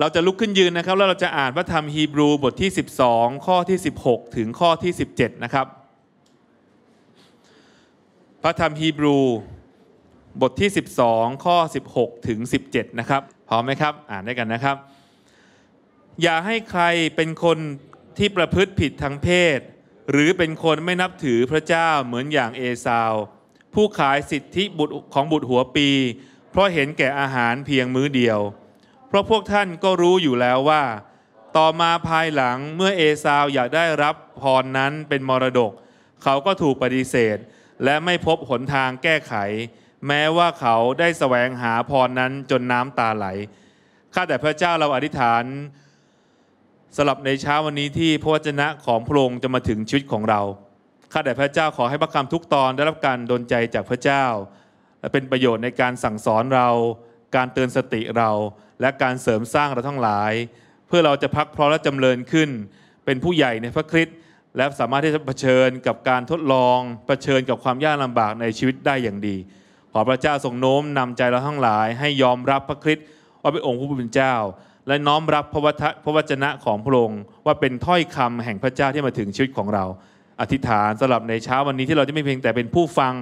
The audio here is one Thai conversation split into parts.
เราจะลุกขึ้นยืนนะครับแล้วเราจะอ่านพระธรรมฮีบรูบทที่ 12 ข้อที่ 16 ถึงข้อที่ 17 นะครับ พระธรรมฮีบรูบทที่ 12 ข้อ16ถึง17นะครับพร้อมไหมครับอ่านด้วยกันนะครับ อย่าให้ใครเป็นคนที่ประพฤติผิดทางเพศ หรือเป็นคนไม่นับถือพระเจ้าเหมือนอย่างเอซาว ผู้ขายสิทธิบุตรของบุตรหัวปีเพราะเห็นแก่อาหารเพียงมื้อเดียวเพราะพวกท่านก็รู้อยู่แล้วว่า ต่อมาภายหลังเมื่อเอซาวอยากได้รับพรนั้นเป็นมรดก เขาก็ถูกปฏิเสธ และไม่พบหนทางแก้ไข แม้ว่าเขาได้สแสวงหาพรนั้นจนน้ำตาไหลข้าแต่พระเจ้าเราอธิษฐานสลับในเช้าวันนี้ที่พระวจนะของพระองค์จะมาถึงชีวิตของเราข้าแต่พระเจ้าขอให้พระคำทุกตอนได้รับการดลใจจากพระเจ้า และเป็นประโยชน์ในการสั่งสอนเราการเตือนสติเราและการเสริมสร้างเราทั้งหลาย เพื่อเราจะพักพร้อมและจำเริญขึ้น เป็นผู้ใหญ่ในพระคริสต์และสามารถที่จะเผชิญกับการทดลองเผชิญกับความยากลำบากในชีวิตได้อย่างดี ขอพระเจ้าทรงโน้มนำใจเราทั้งหลาย ให้ยอมรับพระคริสต์ว่าเป็นองค์ผู้เป็นเจ้าและน้อมรับพระวพระวจนะของพระองค์ว่าเป็นถ้อยคำแห่งพระเจ้าที่มาถึงชีวิตของเรา อธิษฐานสำหรับในเช้าวันนี้ที่เราจะไม่เพียงแต่เป็นผู้ฟัง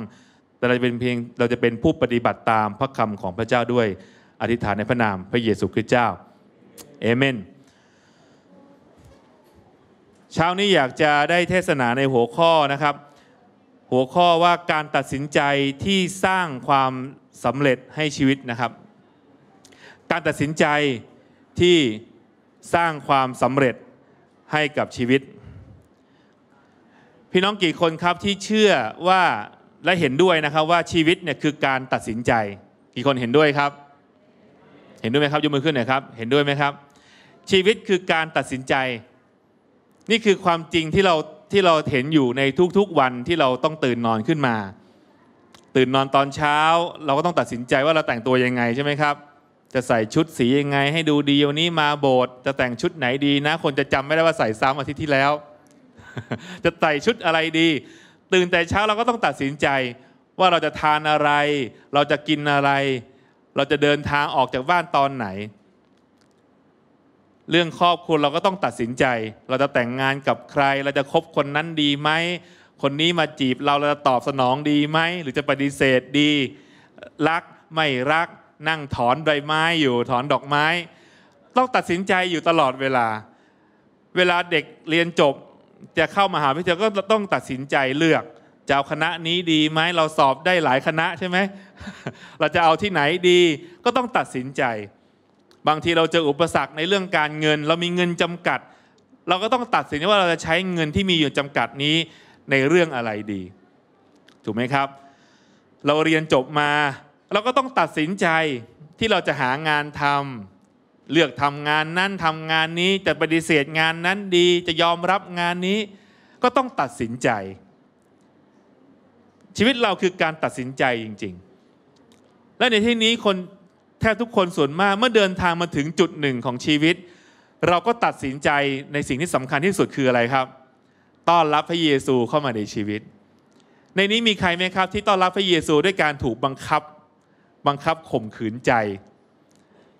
แต่เราจะเป็นเพียงเราจะเป็นผู้ปฏิบัติตามพระคำของพระเจ้าด้วย อธิษฐานในพระนามพระเยซูคริสต์เจ้าเอเมน เช้านี้อยากจะได้เทศนาในหัวข้อนะครับ หัวข้อว่าการตัดสินใจที่สร้างความสำเร็จให้ชีวิตนะครับ การตัดสินใจที่สร้างความสำเร็จให้กับชีวิต พี่น้องกี่คนครับที่เชื่อว่าและเห็นด้วยนะครับว่าชีวิตเนี่ยคือการตัดสินใจ กี่คนเห็นด้วยครับ เห็นด้วยไหมครับยกมือขึ้นหน่อยครับเห็นด้วยไหมครับ ชีวิตคือการตัดสินใจ นี่คือความจริงที่เราที่เราเห็นอยู่ในทุกๆวันที่เราต้องตื่นนอนขึ้นมา ตื่นนอนตอนเช้าเราก็ต้องตัดสินใจว่าเราแต่งตัวยังไงใช่ไหมครับ จะใส่ชุดสียังไง ให้ดูดีวันนี้มาโบสถ์จะแต่งชุดไหนดีนะ คนจะจำไม่ได้ว่าใส่ซ้ำอาทิตย์ที่แล้ว จะใส่ชุดอะไรดีตื่นแต่เช้าเราก็ต้องตัดสินใจว่าเราจะทานอะไร เราจะกินอะไร เราจะเดินทางออกจากบ้านตอนไหน เรื่องครอบครัวเราก็ต้องตัดสินใจ เราจะแต่งงานกับใครเราจะคบคนนั้นดีไหม คนนี้มาจีบเราเราจะตอบสนองดีไหมหรือจะปฏิเสธดี รักไม่รัก นั่งถอนใบไม้ อยู่ถอนดอกไม้ ต้องตัดสินใจอยู่ตลอดเวลา เวลาเด็กเรียนจบจะเข้ามาหาวิทยาลัยก็ต้องตัดสินใจเลือก จะเอาคณะนี้ดีไหมเราสอบได้หลายคณะใช่ไหมเราจะเอาที่ไหนดี ก็ต้องตัดสินใจ บางทีเราเจออุปสรรคในเรื่องการเงิน เรามีเงินจำกัด เราก็ต้องตัดสินว่าเราจะใช้เงินที่มีอยู่จำกัดนี้ในเรื่องอะไรดี ถูกไหมครับ เราเรียนจบมา เราก็ต้องตัดสินใจที่เราจะหางานทำเลือกทำงานนั้นทำงานนี้จะปฏิเสธงานนั้นดีจะยอมรับงานนี้ก็ต้องตัดสินใจ ชีวิตเราคือการตัดสินใจจริงๆ และในที่นี้คนแทบทุกคนส่วนมากเมื่อเดินทางมาถึงจุดหนึ่งของชีวิต เราก็ตัดสินใจในสิ่งที่สำคัญที่สุดคืออะไรครับ ต้อนรับพระเยซูเข้ามาในชีวิต ในนี้มีใครไหมครับที่ต้อนรับพระเยซูด้วยการถูกบังคับบังคับข่มขืนใจ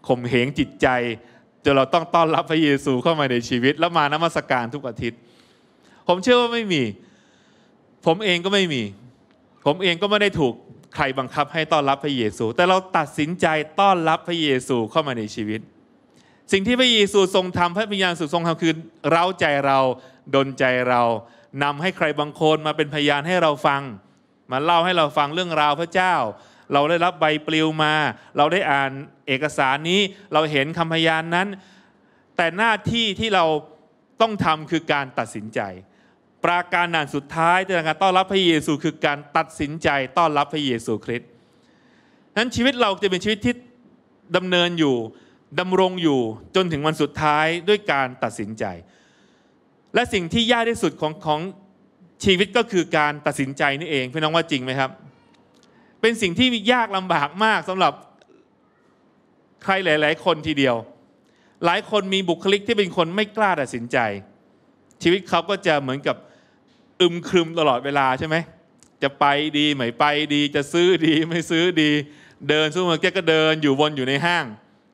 ข่มเหงจิตใจจนเราต้องต้อนรับพระเยซูเข้ามาในชีวิต แล้วมานมัสการทุกอาทิตย์ ผมเชื่อว่าไม่มี ผมเองก็ไม่มีผมเองก็ไม่ได้ถูกใครบังคับให้ต้อนรับพระเยซู แต่เราตัดสินใจต้อนรับพระเยซูเข้ามาในชีวิต สิ่งที่พระเยซูทรงทำพระวิญญาณสุดทรงทำคือเร้าใจเราดนใจเรานำให้ใครบางคนมาเป็นพยานให้เราฟังมาเล่าให้เราฟังเรื่องราวพระเจ้าเราได้รับใบปลิวมา เราได้อ่านเอกสารนี้เราเห็นคำพยานนั้น แต่หน้าที่ที่เราต้องทำคือการตัดสินใจ ปราการนานสุดท้ายในการต้อนรับพระเยซูคือการตัดสินใจต้อนรับพระเยซูคริสต์นั้นชีวิตเราจะเป็นชีวิตที่ดำเนินอยู่ดำรงอยู่จนถึงวันสุดท้ายด้วยการตัดสินใจ และสิ่งที่ยากที่สุดของของชีวิตก็คือการตัดสินใจนี่เองพี่น้องว่าจริงไหมครับเป็นสิ่งที่ยากลำบากมากสำหรับใครหลายๆคนทีเดียว หลายคนมีบุคลิกที่เป็นคนไม่กล้าตัดสินใจ ชีวิตเขาก็จะเหมือนกับอึมครึมตลอดเวลาใช่ไหม จะไปดีไม่ไปดี จะซื้อดี ไม่ซื้อดี เดินซูเปอร์มาร์เก็ตก็เดิน อยู่วนอยู่ในห้าง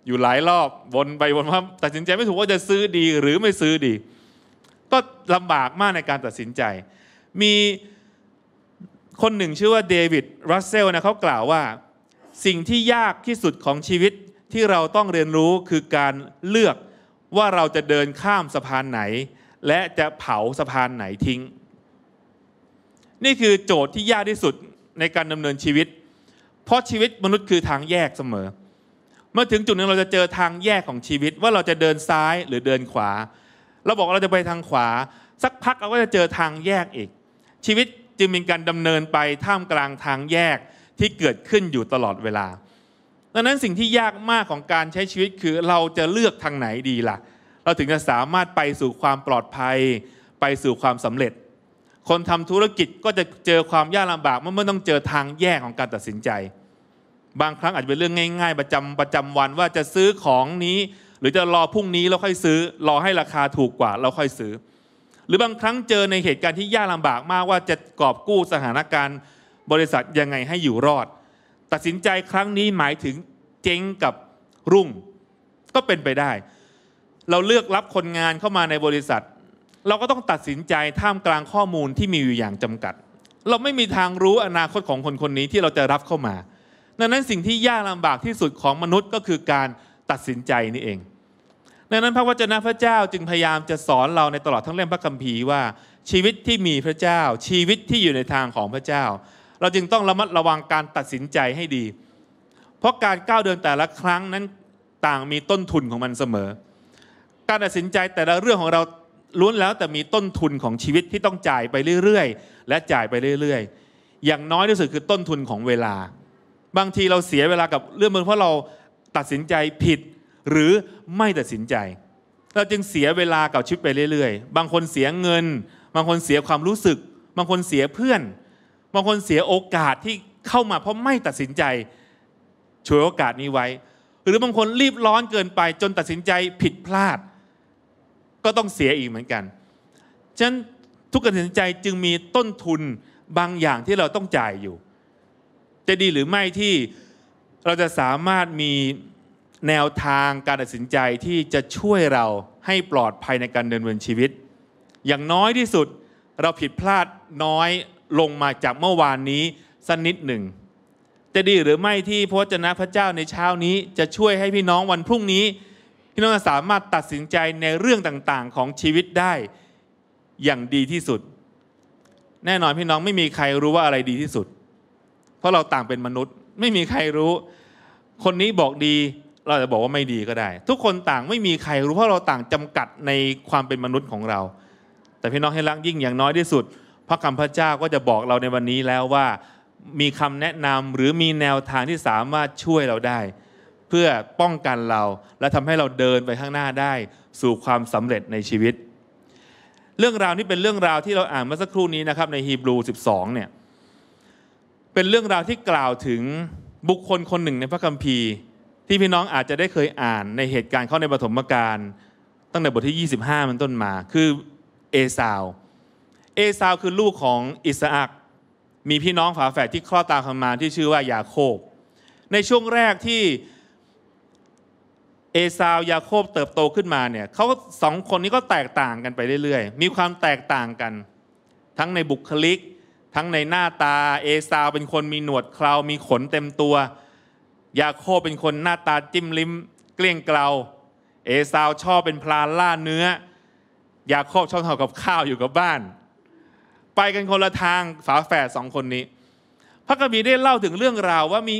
อยู่หลายรอบวนไปวนมาตัดสินใจไม่ถูกว่าจะซื้อดีหรือไม่ซื้อดี ก็ลำบากมากในการตัดสินใจมีคนหนึ่งชื่อว่าเดวิดรัสเซลนะเขากล่าวว่าสิ่งที่ยากที่สุดของชีวิตที่เราต้องเรียนรู้คือการเลือกว่าเราจะเดินข้ามสะพานไหนและจะเผาสะพานไหนทิ้ง นี่คือโจทย์ที่ยากที่สุดในการดำเนินชีวิต เพราะชีวิตมนุษย์คือทางแยกเสมอเมื่อถึงจุดหนึ่งเราจะเจอทางแยกของชีวิตว่าเราจะเดินซ้ายหรือเดินขวา เราบอกเราจะไปทางขวา สักพักเราก็จะเจอทางแยกอีกชีวิตจึงเป็นการดำเนินไปท่ามกลางทางแยกที่เกิดขึ้นอยู่ตลอดเวลาดังนั้นสิ่งที่ยากมากของการใช้ชีวิตคือเราจะเลือกทางไหนดีละ่ะ เราถึงจะสามารถไปสู่ความปลอดภัย ไปสู่ความสำเร็จ คนทำธุรกิจก็จะเจอความยากลำบากเมื่อต้องเจอทางแยกของการตัดสินใจ บางครั้งอาจจะเป็นเรื่องง่าย ๆ ประจำประจำวันว่าจะซื้อของนี้หรือจะรอพรุ่งนี้แล้วค่อยซื้อ รอให้ราคาถูกกว่า เราค่อยซื้อหรือบางครั้งเจอในเหตุการณ์ที่ยากลำบากมากว่าจะกอบกู้สถานการณ์บริษัทยังไงให้อยู่รอด ตัดสินใจครั้งนี้หมายถึงเจ๊งกับรุ่งก็เป็นไปได้ เราเลือกรับคนงานเข้ามาในบริษัท เราก็ต้องตัดสินใจท่ามกลางข้อมูลที่มีอยู่อย่างจำกัด เราไม่มีทางรู้อนาคตของคนคนนี้ที่เราจะรับเข้ามา ดังนั้นสิ่งที่ยากลำบากที่สุดของมนุษย์ก็คือการตัดสินใจนี่เองดังนั้นพระวจนะพระเจ้าจึงพยายามจะสอนเราในตลอดทั้งเล่มพระคัมภีร์ว่า ชีวิตที่มีพระเจ้าชีวิตที่อยู่ในทางของพระเจ้า เราจึงต้องระมัดระวังการตัดสินใจให้ดี เพราะการก้าวเดินแต่ละครั้งนั้นต่างมีต้นทุนของมันเสมอ การตัดสินใจแต่ละเรื่องของเราล้วนแล้วแต่มีต้นทุนของชีวิตที่ต้องจ่ายไปเรื่อยๆ และจ่ายไปเรื่อย ๆ อย่างน้อยที่สุดคือต้นทุนของเวลา บางทีเราเสียเวลากับเรื่องมึงเพราะเราตัดสินใจผิดหรือไม่ตัดสินใจ เราจึงเสียเวลากับชีวิตไปเรื่อย ๆ บางคนเสียเงิน บางคนเสียความรู้สึก บางคนเสียเพื่อน บางคนเสียโอกาสที่เข้ามาเพราะไม่ตัดสินใจช่วยโอกาสนี้ไว้ หรือบางคนรีบร้อนเกินไป จนตัดสินใจผิดพลาด ก็ต้องเสียอีกเหมือนกัน ฉะนั้นทุกการตัดสินใจจึงมีต้นทุนบางอย่างที่เราต้องจ่ายอยู่ จะดีหรือไม่ที่เราจะสามารถมีแนวทางการตัดสินใจที่จะช่วยเราให้ปลอดภัยในการเดินเวินชีวิต อย่างน้อยที่สุดเราผิดพลาดน้อยลงมาจากเมื่อวานนี้สักนิดหนึ่งจะดีหรือไม่ที่พระเจ้าพระเจ้าในเช้านี้จะช่วยให้พี่น้องวันพรุ่งนี้ พี่น้องสามารถตัดสินใจในเรื่องต่างๆ ของชีวิตได้อย่างดีที่สุด แน่นอนพี่น้องไม่มีใครรู้ว่าอะไรดีที่สุด เพราะเราต่างเป็นมนุษย์ไม่มีใครรู้ คนนี้บอกดีเราจะบอกว่าไม่ดีก็ได้ ทุกคนต่างไม่มีใครรู้เพราะเราต่างจำกัดในความเป็นมนุษย์ของเรา แต่พี่น้องให้รักยิ่งอย่างน้อยที่สุด พระคำพระเจ้าก็จะบอกเราในวันนี้แล้วว่ามีคำแนะนำหรือมีแนวทางที่สามารถช่วยเราได้ เพื่อป้องกันเราและทำให้เราเดินไปข้างหน้าได้สู่ความสำเร็จในชีวิต เรื่องราวนี้เป็นเรื่องราวที่เราอ่านเมื่อสักครู่นี้นะครับในฮีบรู 12 เนี่ยเป็นเรื่องราวที่กล่าวถึงบุคคลคนหนึ่งในพระคัมภีร์ที่พี่น้องอาจจะได้เคยอ่านในเหตุการณ์เข้าในปฐมกาลตั้งแต่บทที่ 25 มันต้นมา คือเอสาวเอสาวคือลูกของอิสอักมีพี่น้องฝาแฝดที่คลอดตามกันมาที่ชื่อว่ายาโคบในช่วงแรกที่เอสาวยาโคบเติบโตขึ้นมาเนี่ยเขาสองคนนี้ก็แตกต่างกันไปเรื่อยๆ มีความแตกต่างกัน ทั้งในบุคลิกทั้งในหน้าตาเอสาวเป็นคนมีหนวดเครา มีขนเต็มตัวยาโคบเป็นคนหน้าตาจิ้มลิ้มเกลี้ยงเกลาเอซาวชอบเป็นพลานล่าเนื้อ ยาโคบชอบทำกับข้าวอยู่กับบ้าน ไปกันคนละทางฝาแฝดสองคนนี้ พระกบีได้เล่าถึงเรื่องราวว่ามี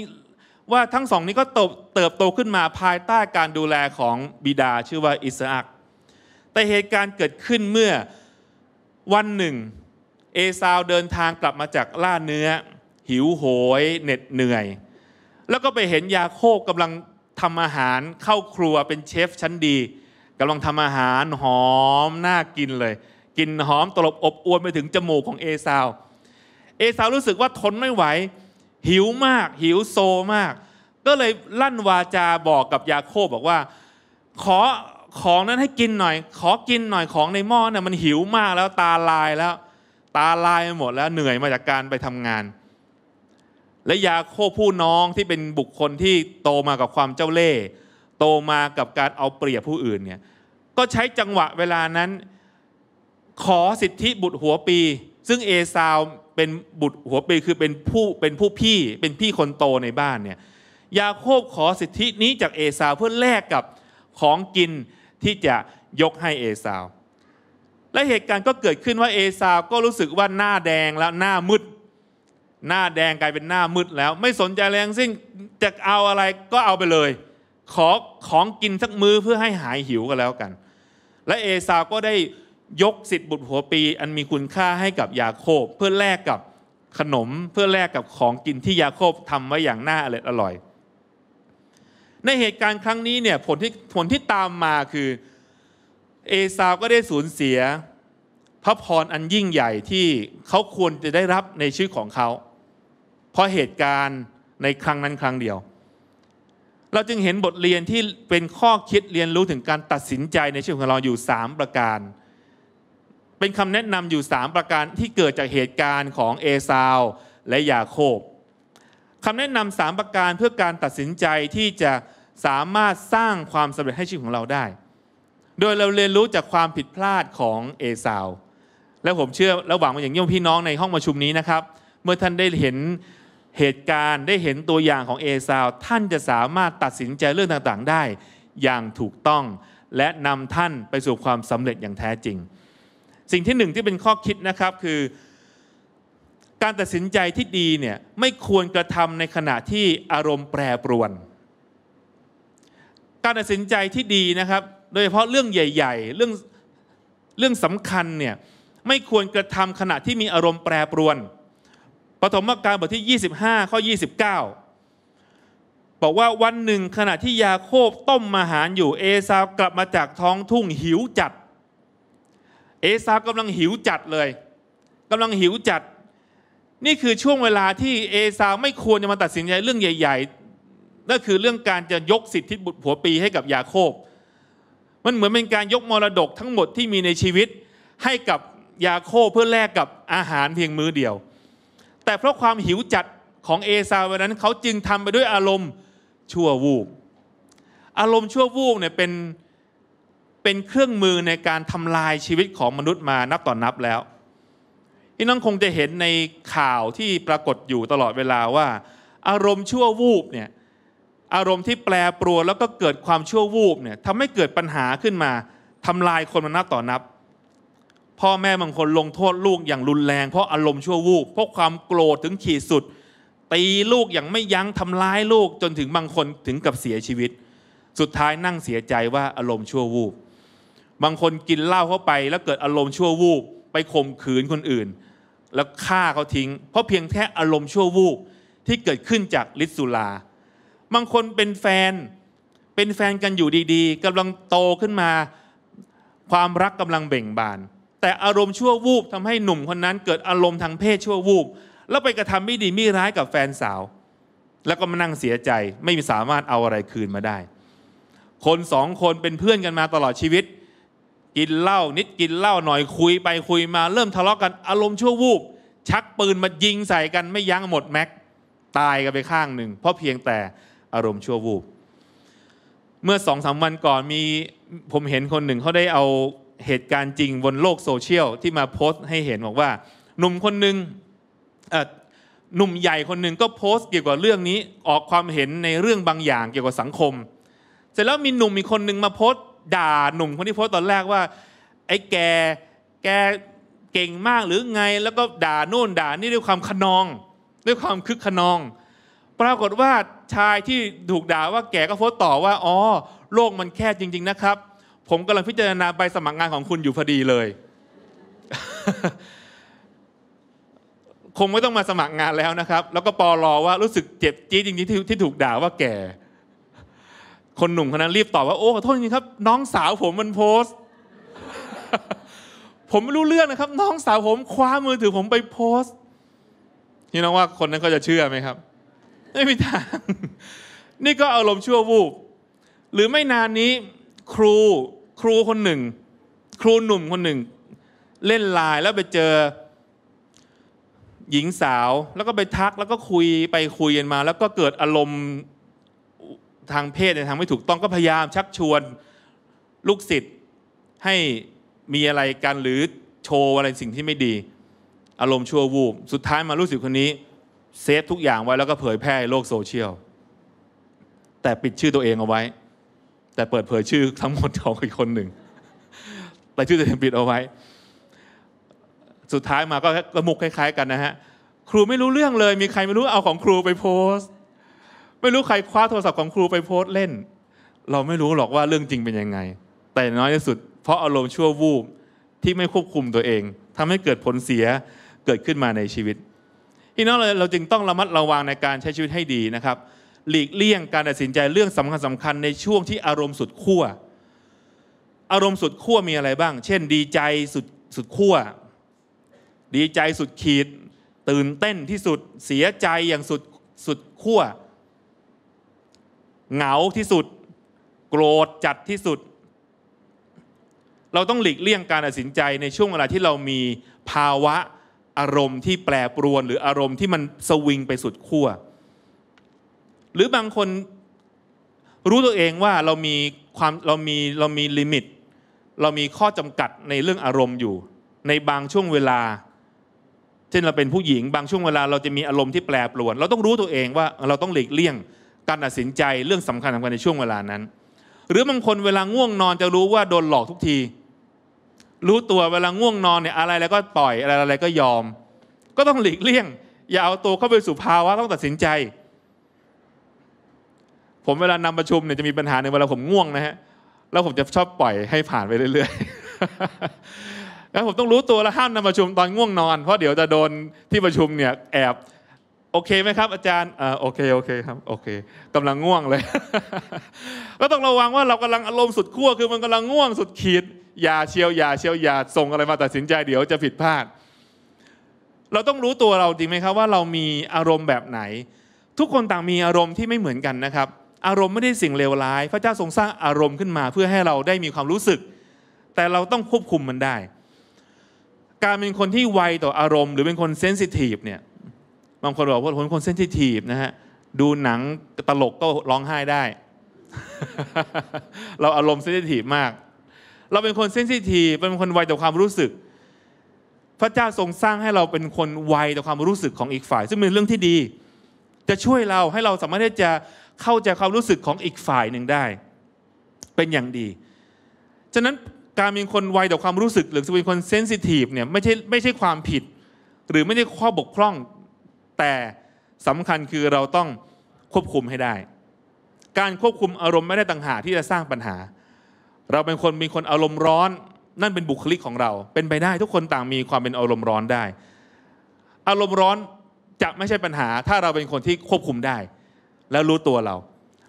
ว่าทั้งสองนี้ก็เติบโตขึ้นมาภายใต้การดูแลของบิดาชื่อว่าอิสอักแต่เหตุการณ์เกิดขึ้นเมื่อวันหนึ่ง เอซาวเดินทางกลับมาจากล่าเนื้อ หิวโหยเหน็ดเหนื่อยแล้วก็ไปเห็นยาโคบกำลังทำอาหารเข้าครัวเป็นเชฟชั้นดีกำลังทำอาหารหอมน่ากินเลย กินหอมตลบอบอวนไปถึงจมูกของเอซาวเอซาวรู้สึกว่าทนไม่ไหวหิวมาก หิวโซมาก ก็เลยลั่นวาจาบอกกับยาโคบบอกว่า ขอของนั้นให้กินหน่อย ขอกินหน่อยของในหม้อเนี่ยมันหิวมากแล้วตาลายแล้ว ตาลายหมดแล้วเหนื่อยมาจากการไปทำงานและยาโคผู้น้องที่เป็นบุคคลที่โตมากับความเจ้าเล่ห์โตมากับการเอาเปรียบผู้อื่นเนี่ยก็ใช้จังหวะเวลานั้น ขอสิทธิบุตรหัวปี ซึ่งเอซาวเป็นบุตรหัวปีคือเป็นผู้เป็นผู้พี่ เป็นพี่คนโตในบ้านเนี่ยยาโคบขอสิทธินี้จากเอซาวเพื่อแลกกับของกินที่จะยกให้เอซาวและเหตุการณ์ก็เกิดขึ้นว่าเอซาวก็รู้สึกว่าหน้าแดงแล้วหน้ามืดหน้าแดงกลายเป็นหน้ามืดแล้ว ไม่สนใจแรงสิ่งจะเอาอะไรก็เอาไปเลย ขอของกินสักมื้อเพื่อให้หายหิวก็แล้วกัน และเอซาวก็ได้ยกสิทธิ์บุตรหัวปี อันมีคุณค่าให้กับยาโคบเพื่อแลกกับขนมเพื่อแลกกับของกินที่ยาโคบทำไว้อย่างน่าอร่อย ในเหตุการณ์ครั้งนี้เนี่ยผลที่ผลที่ตามมาคือเอซาวก็ได้สูญเสีย พระพรอันยิ่งใหญ่ที่เขาควรจะได้รับในชื่อของเขาเพราะเหตุการณ์ในครั้งนั้นครั้งเดียว เราจึงเห็นบทเรียนที่เป็นข้อคิดเรียนรู้ถึงการตัดสินใจในชีวิตของเราอยู่ 3 ประการ เป็นคำแนะนำอยู่ 3 ประการที่เกิดจากเหตุการณ์ของเอซาวและยาโคบคำแนะนำสามประการเพื่อการตัดสินใจที่จะสามารถสร้างความสำเร็จให้ชีวิตของเราได้ โดยเราเรียนรู้จากความผิดพลาดของเอซาวและผมเชื่อและหวังว่าอย่างยิ่งพี่น้องในห้องประชุมนี้นะครับ เมื่อท่านได้เห็นเหตุการณ์ได้เห็นตัวอย่างของเอซาวท่านจะสามารถตัดสินใจเรื่องต่างๆ ได้ อย่างถูกต้องและนำท่านไปสู่ความสำเร็จอย่างแท้จริง สิ่งที่หนึ่งที่เป็นข้อคิดนะครับ คือ การตัดสินใจที่ดีเนี่ยไม่ควรกระทำในขณะที่อารมณ์แปรปรวน การตัดสินใจที่ดีนะครับโดยเฉพาะเรื่องใหญ่ๆ เรื่องเรื่องสำคัญเนี่ยไม่ควรกระทำขณะที่มีอารมณ์แปรปรวนปฐมกาลบทที่ 25ข้อ29 บอกว่าวันหนึ่งขณะที่ยาโคบต้มอาหารอยู่ เอซาวกลับมาจากท้องทุ่งหิวจัด เอซาวกำลังหิวจัดเลยกำลังหิวจัด นี่คือช่วงเวลาที่เอซาวไม่ควรจะมาตัดสินใจเรื่องใหญ่ๆ นั่นคือเรื่องการจะยกสิทธิบุตรผัวปีให้กับยาโคบ มันเหมือนเป็นการยกมรดกทั้งหมดที่มีในชีวิตให้กับยาโคบเพื่อแลกกับอาหารเพียงมื้อเดียวแต่เพราะความหิวจัดของเอซาวันนั้น เขาจึงทำไปด้วยอารมณ์ชั่ววูบ อารมณ์ชั่ววูบเนี่ยเป็นเป็นเครื่องมือในการทำลายชีวิตของมนุษย์มานับต่อนนับแล้วพี่น้องคงจะเห็นในข่าวที่ปรากฏอยู่ตลอดเวลาว่า อารมณ์ชั่ววูบเนี่ยอารมณ์ที่แปรปรวนแล้วก็เกิดความชั่ววูบเนี่ยทำให้เกิดปัญหาขึ้นมาทำลายคนมานับต่อนนับพ่อแม่บางคนลงโทษลูกอย่างรุนแรงเพราะอารมณ์ชั่ววูบเพราะความโกรธถึงขีดสุด ตีลูกอย่างไม่ยั้งทำร้ายลูกจนถึงบางคนถึงกับเสียชีวิต สุดท้ายนั่งเสียใจว่าอารมณ์ชั่ววูบบางคนกินเหล้าเข้าไปแล้วเกิดอารมณ์ชั่ววูบไปข่มขืนคนอื่น แล้วฆ่าเขาทิ้งเพราะเพียงแค่อารมณ์ชั่ววูบที่เกิดขึ้นจากฤทธิ์สุราบางคนเป็นแฟนเป็นแฟนกันอยู่ดีๆกำลังโตขึ้นมาความรักกำลังเบ่งบานแต่อารมณ์ชั่ววูบทำให้หนุ่มคนนั้นเกิดอารมณ์ทางเพศชั่ววูบแล้วไปกระทำไม่ดีไม่ร้ายกับแฟนสาว แล้วก็มานั่งเสียใจไม่มีสามารถเอาอะไรคืนมาได้ คนสองคนเป็นเพื่อนกันมาตลอดชีวิต กินเหล้านิดกินเหล้าหน่อยคุยไปคุยมาเริ่มทะเลาะกันอารมณ์ชั่ววูบชักปืนมายิงใส่กันไม่ยั้งหมดแม็กตายกันไปข้างหนึ่งเพราะเพียงแต่อารมณ์ชั่ววูบเมื่อสองสามวันก่อนมีผมเห็นคนหนึ่งเขาได้เอาเหตุการณ์จริงบนโลกโซเชียลที่มาโพสต์ให้เห็นบอกว่าหนุ่มคนหนึ่งหนุ่มใหญ่คนหนึ่งก็โพสต์เกี่ยวกับเรื่องนี้ออกความเห็นในเรื่องบางอย่างเกี่ยวกับสังคม เสร็จแล้วมีหนุ่มอีกคนหนึ่งมาโพสต์ด่าหนุ่ม คนที่โพสต์ตอนแรกว่าไอ้แกแกเก่งมากหรือไงแล้วก็ด่าโน่นด่านี่ด้วยความขนอง ด้วยความคึกขนอง ปรากฏว่าชายที่ถูกด่าว่าแกก็โพสต์ต่อว่าอ๋อ โลกมันแคบจริง ๆ นะครับผมกำลังพิจารณาใบสมัครงานของคุณอยู่พอดีเลย คงไม่ต้องมาสมัครงานแล้วนะครับ แล้วก็ปอรอว่ารู้สึกเจ็บจี๊ดจริงๆที่ถูกด่าว่าแก่ คนหนุ่มคนนั้นรีบตอบว่าโอ้ขอโทษจริงครับน้องสาวผมมันโพสต์ ผมไม่รู้เรื่องนะครับ น้องสาวผมคว้ามือถือผมไปโพสต์ี่น้องว่าคนนั้นก็จะเชื่อไหมครับ ไม่มีทาง นี่ก็อารมณ์ชั่ววูบ หรือไม่นานนี้ครูครูคนหนึ่ง ครูหนุ่มคนหนึ่ง เล่นไลน์แล้วไปเจอ หญิงสาวแล้วก็ไปทักแล้วก็คุยไปคุยกันมา แล้วก็เกิดอารมณ์ทางเพศในทางไม่ถูกต้องก็พยายามชักชวนลูกศิษย์ให้มีอะไรกันหรือโชว์อะไรสิ่งที่ไม่ดี อารมณ์ชั่ววูบ สุดท้ายมาลูกศิษย์คนนี้ เซฟทุกอย่างไว้แล้วก็เผยแพร่โลกโซเชียล แต่ปิดชื่อตัวเองเอาไว้แต่เปิดเผยชื่อทั้งหมดของอีกคนหนึ่งรายชื่อจะเต็มปิดเอาไว้ สุดท้ายมาก็กระมุกคล้าย ๆ กันนะฮะ ครูไม่รู้เรื่องเลย มีใครไม่รู้เอาของครูไปโพสต์ไม่รู้ใครคว้าโทรศัพท์ของครูไปโพสต์เล่น เราไม่รู้หรอกว่าเรื่องจริงเป็นยังไง แต่น้อยที่สุดเพราะอารมณ์ชั่ววูบที่ไม่ควบคุมตัวเอง ทำให้เกิดผลเสียเกิดขึ้นมาในชีวิต ที่น้องเราจึงต้องระมัดระวังในการใช้ชีวิตให้ดีนะครับหลีกเลี่ยงการตัดสินใจเรื่องสำคัญสำคัญในช่วงที่อารมณ์สุดขั้วอารมณ์สุดขั้วมีอะไรบ้าง เช่น ดีใจสุดสุดขั้วดีใจสุดขีด ตื่นเต้นที่สุดเสียใจอย่างสุดสุดขั้วเหงาที่สุด โกรธจัดที่สุด เราต้องหลีกเลี่ยงการตัดสินใจในช่วงเวลาที่เรามีภาวะอารมณ์ที่แปรปรวนหรืออารมณ์ที่มันสวิงไปสุดขั้วหรือบางคนรู้ตัวเองว่าเรามีความเรามีเรามีลิมิต เรามีข้อจำกัดในเรื่องอารมณ์อยู่ ในบางช่วงเวลา เช่นเราเป็นผู้หญิง บางช่วงเวลาเราจะมีอารมณ์ที่แปรปรวนเราต้องรู้ตัวเองว่าเราต้องหลีกเลี่ยง การตัดสินใจเรื่องสำคัญสำคัญในช่วงเวลานั้น หรือบางคนเวลาง่วงนอนจะรู้ว่าโดนหลอกทุกที รู้ตัวเวลาง่วงนอนเนี่ยอะไรแล้วก็ปล่อยอะไรอะไรก็ยอม ก็ต้องหลีกเลี่ยง อย่าเอาตัวเข้าไปสู่ภาวะต้องตัดสินใจผมเวลานำประชุมเนี่ยจะมีปัญหาในเวลาผมง่วงนะฮะแล้วผมจะชอบปล่อยให้ผ่านไปเรื่อยๆแล้วผมต้องรู้ตัวและห้ามนำประชุมตอนง่วงนอนเพราะเดี๋ยวจะโดนที่ประชุมเนี่ย แอบโอเคไหมครับ อาจารย์อโอเคโอเคครับโอเคกำลังง่วงเลยก็ต้องระวังว่าเรากำลังอารมณ์สุดขั้วคือมันกำลังง่วงสุดขีดอย่าเชียวอย่าเชียวอย่าส่งอะไรมาตัดสินใจเดี๋ยวจะผิดพลาด เราต้องรู้ตัวเราจริงไหมครับ ว่าเรามีอารมณ์แบบไหน ทุกคนต่างมีอารมณ์ที่ไม่เหมือนกันนะครับอารมณ์ไม่ได้สิ่งเลวร้าย พระเจ้าทรงสร้างอารมณ์ขึ้นมา เพื่อให้เราได้มีความรู้สึก แต่เราต้องควบคุมมันได้ การเป็นคนที่ไวต่ออารมณ์ หรือเป็นคนเซนซิทีฟเนี่ย บางคนบอกว่านคนเซนซิทีฟนะฮะ ดูหนังตลกก็ร้องไห้ได้ เราอารมณ์เซนซิทีฟมาก เราเป็นคนเซนซิทีฟ เป็นคนไวต่อความรู้สึก พระเจ้าทรงสร้างให้เราเป็นคนไวต่อความรู้สึกของอีกฝ่าย ซึ่งเป็นเรื่องที่ดี จะช่วยเราให้เราสามารถที่จะเข้าใจความรู้สึกของอีกฝ่ายหนึ่งได้ เป็นอย่างดี ฉะนั้นการเป็นคนไวต่อความรู้สึกหรือเป็นคนเซนซิทีฟเนี่ยไม่ใช่ไม่ใช่ความผิด หรือไม่ใช่ข้อบกพร่อง แต่สำคัญคือเราต้องควบคุมให้ได้ การควบคุมอารมณ์ไม่ได้ต่างหากที่จะสร้างปัญหา เราเป็นคนมีคนอารมณ์ร้อนนั่นเป็นบุคลิกของเรา เป็นไปได้ทุกคนต่างมีความเป็นอารมณ์ร้อนได้ อารมณ์ร้อนจะไม่ใช่ปัญหา ถ้าเราเป็นคนที่ควบคุมได้แล้วรู้ตัวเรา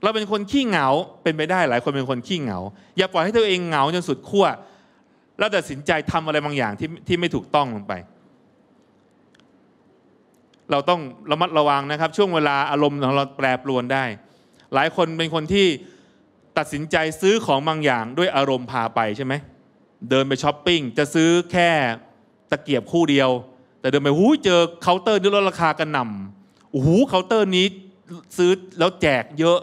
เราเป็นคนขี้เหงาเป็นไปได้หลายคนเป็นคนขี้เหงาอย่าปล่อยให้ตัวเองเหงาจนสุดขั้วแล้วตัดสินใจทำอะไรบางอย่างที่ที่ไม่ถูกต้องลงไป เราต้องระมัดระวังนะครับ ช่วงเวลาอารมณ์ของเราแปรปรวนได้ หลายคนเป็นคนที่ตัดสินใจซื้อของบางอย่างด้วยอารมณ์พาไปใช่ไหมเดินไปช้อปปิ้งจะซื้อแค่ตะเกียบคู่เดียว แต่เดินไปหูเจอเคาน์เตอร์นี่ลดราคากันหนำโอ้โหเคาน์เตอร์นี้ซื้อแล้วแจกเยอะ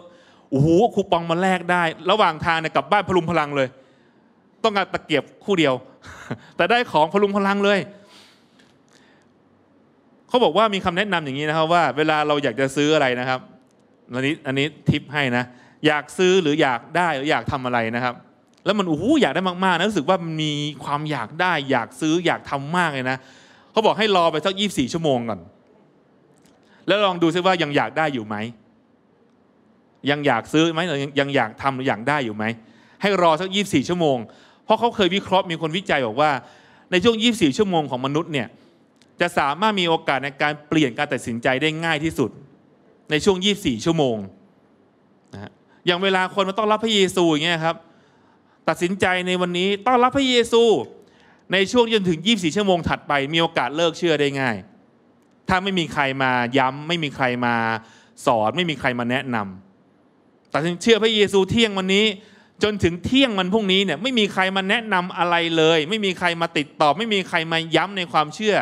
โอ้โหคูปองมาแลกได้ ระหว่างทางเนี่ยกลับบ้านพลุมพลังเลย ต้องการตะเกียบคู่เดียว แต่ได้ของพลุมพลังเลย เขาบอกว่ามีคำแนะนำอย่างนี้นะครับว่าเวลาเราอยากจะซื้ออะไรนะครับ อันนี้อันนี้ทิปให้นะ อยากซื้อหรืออยากได้หรืออยากทำอะไรนะครับ แล้วมันโอ้โหอยากได้มากๆนะ รู้สึกว่ามันมีความอยากได้ อยากซื้ออยากทำมากเลยนะเขาบอกให้รอไปสักยี่สี่ชั่วโมงก่อนแล้วลองดูซิว่ายังอยากได้อยู่ไหม ยังอยากซื้อไหมยังอยากทำหรืออยากได้อยู่ไหมให้รอสักยี่สี่ชั่วโมง เพราะเขาเคยวิเคราะห์มีคนวิจัยบอกว่า ในช่วงยี่สี่ชั่วโมงของมนุษย์เนี่ย จะสามารถมีโอกาสในการเปลี่ยนการตัดสินใจได้ง่ายที่สุด ในช่วงยี่สี่ชั่วโมงนะอย่างเวลาคนมาต้องรับพระเยซูอย่างเงี้ยครับตัดสินใจในวันนี้ต้องรับพระเยซูในช่วงจนถึงยี่สี่ชั่วโมงถัดไปมีโอกาสเลิกเชื่อได้ง่ายถ้าไม่มีใครมาย้ำ ไม่มีใครมาสอน ไม่มีใครมาแนะนำ แต่เชื่อพระเยซูเที่ยงวันนี้จนถึงเที่ยงวันพรุ่งนี้เนี่ยไม่มีใครมาแนะนำอะไรเลย ไม่มีใครมาติดต่อ ไม่มีใครมาย้ำในความเชื่อ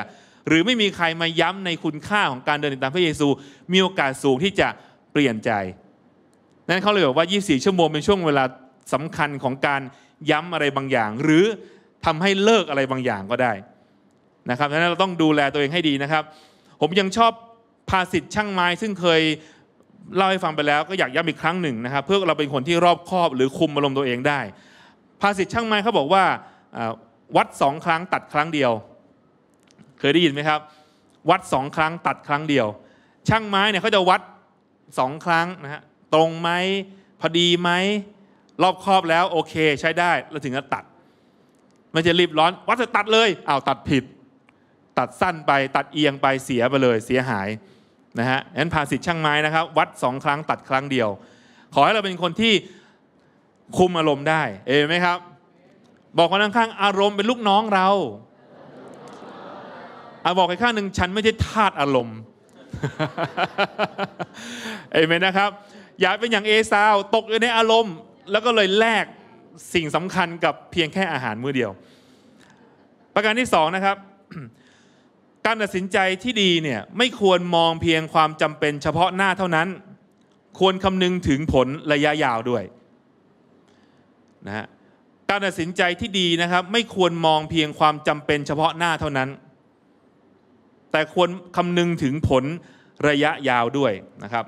หรือไม่มีใครมาย้ำในคุณค่าของการเดินตามพระเยซูมีโอกาสสูงที่จะเปลี่ยนใจนั้นเขาเลยบอกว่า 24ชั่วโมงเป็นช่วงเวลาสำคัญของการย้ำอะไรบางอย่าง หรือทำให้เลิกอะไรบางอย่างก็ได้นะครับดังนั้นเราต้องดูแลตัวเองให้ดีนะครับผมยังชอบภาสิทธ์ช่างไม้ซึ่งเคยเล่าให้ฟังไปแล้ว ก็อยากย้ำอีกครั้งหนึ่งนะครับเพื่อเราเป็นคนที่รอบคอบหรือคุมอารมณ์ตัวเองได้ ภาสิทธ์ช่างไม้เขาบอกว่าวัดสองครั้งตัดครั้งเดียว เคยได้ยินไหมครับ วัดสองครั้งตัดครั้งเดียว ช่างไม้เนี่ยเขาจะวัดสองครั้งนะฮะตรงไหมพอดีไหมรอบครอบแล้วโอเคใช้ได้เราถึงจะตัดไม่จะรีบร้อน วัดจะตัดเลยอ้าวตัดผิดตัดสั้นไปตัดเอียงไปเสียไปเลยเสียหายนะฮะนั้น ภาษิตช่างไม้นะครับวัดสองครั้งตัดครั้งเดียว ขอให้เราเป็นคนที่คุมอารมณ์ได้ เอเมนไหมครับ บอกคนข้างๆอารมณ์เป็น ลูกน้องเราเอาบอกข้างหนึ่งฉันไม่ใช่ทาตอารมณ์เอเมนนะครับ อย่าเป็นอย่างเอซาว ตกอยู่ในอารมณ์ แล้วก็เลยแลกสิ่งสำคัญกับเพียงแค่อาหารมื้อเดียว ประการที่สองนะครับการตัดสินใจที่ดีเนี่ยไม่ควรมองเพียงความจำเป็นเฉพาะหน้าเท่านั้น ควรคำนึงถึงผลระยะยาวด้วยนะฮะการตัดสินใจที่ดีนะครับ ไม่ควรมองเพียงความจำเป็นเฉพาะหน้าเท่านั้น แต่ควรคำนึงถึงผลระยะยาวด้วยนะครับ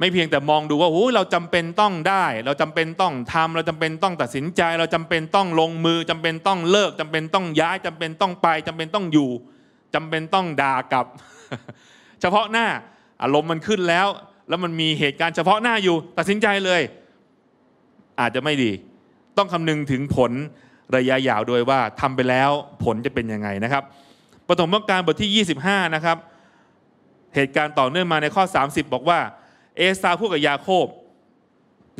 ไม่เพียงแต่มองดูว่าโอ้เราจำเป็นต้องได้ เราจำเป็นต้องทำเราจำเป็นต้องตัดสินใจ เราจำเป็นต้องลงมือ จำเป็นต้องเลิก จำเป็นต้องย้าย จำเป็นต้องไป จำเป็นต้องอยู่ จำเป็นต้องด่ากับ เฉพาะหน้าอารมณ์มันขึ้นแล้ว แล้วมันมีเหตุการณ์เฉพาะหน้าอยู่ตัดสินใจเลย อาจจะไม่ดี ต้องคำนึงถึงผลระยะยาวด้วยว่า ทำไปแล้ว ผลจะเป็นยังไงนะครับปฐมกาลบทที่25นะครับเหตุการณ์ต่อเนื่องมาในข้อ 30 บอกว่าเอสาพูดกับยาโคบ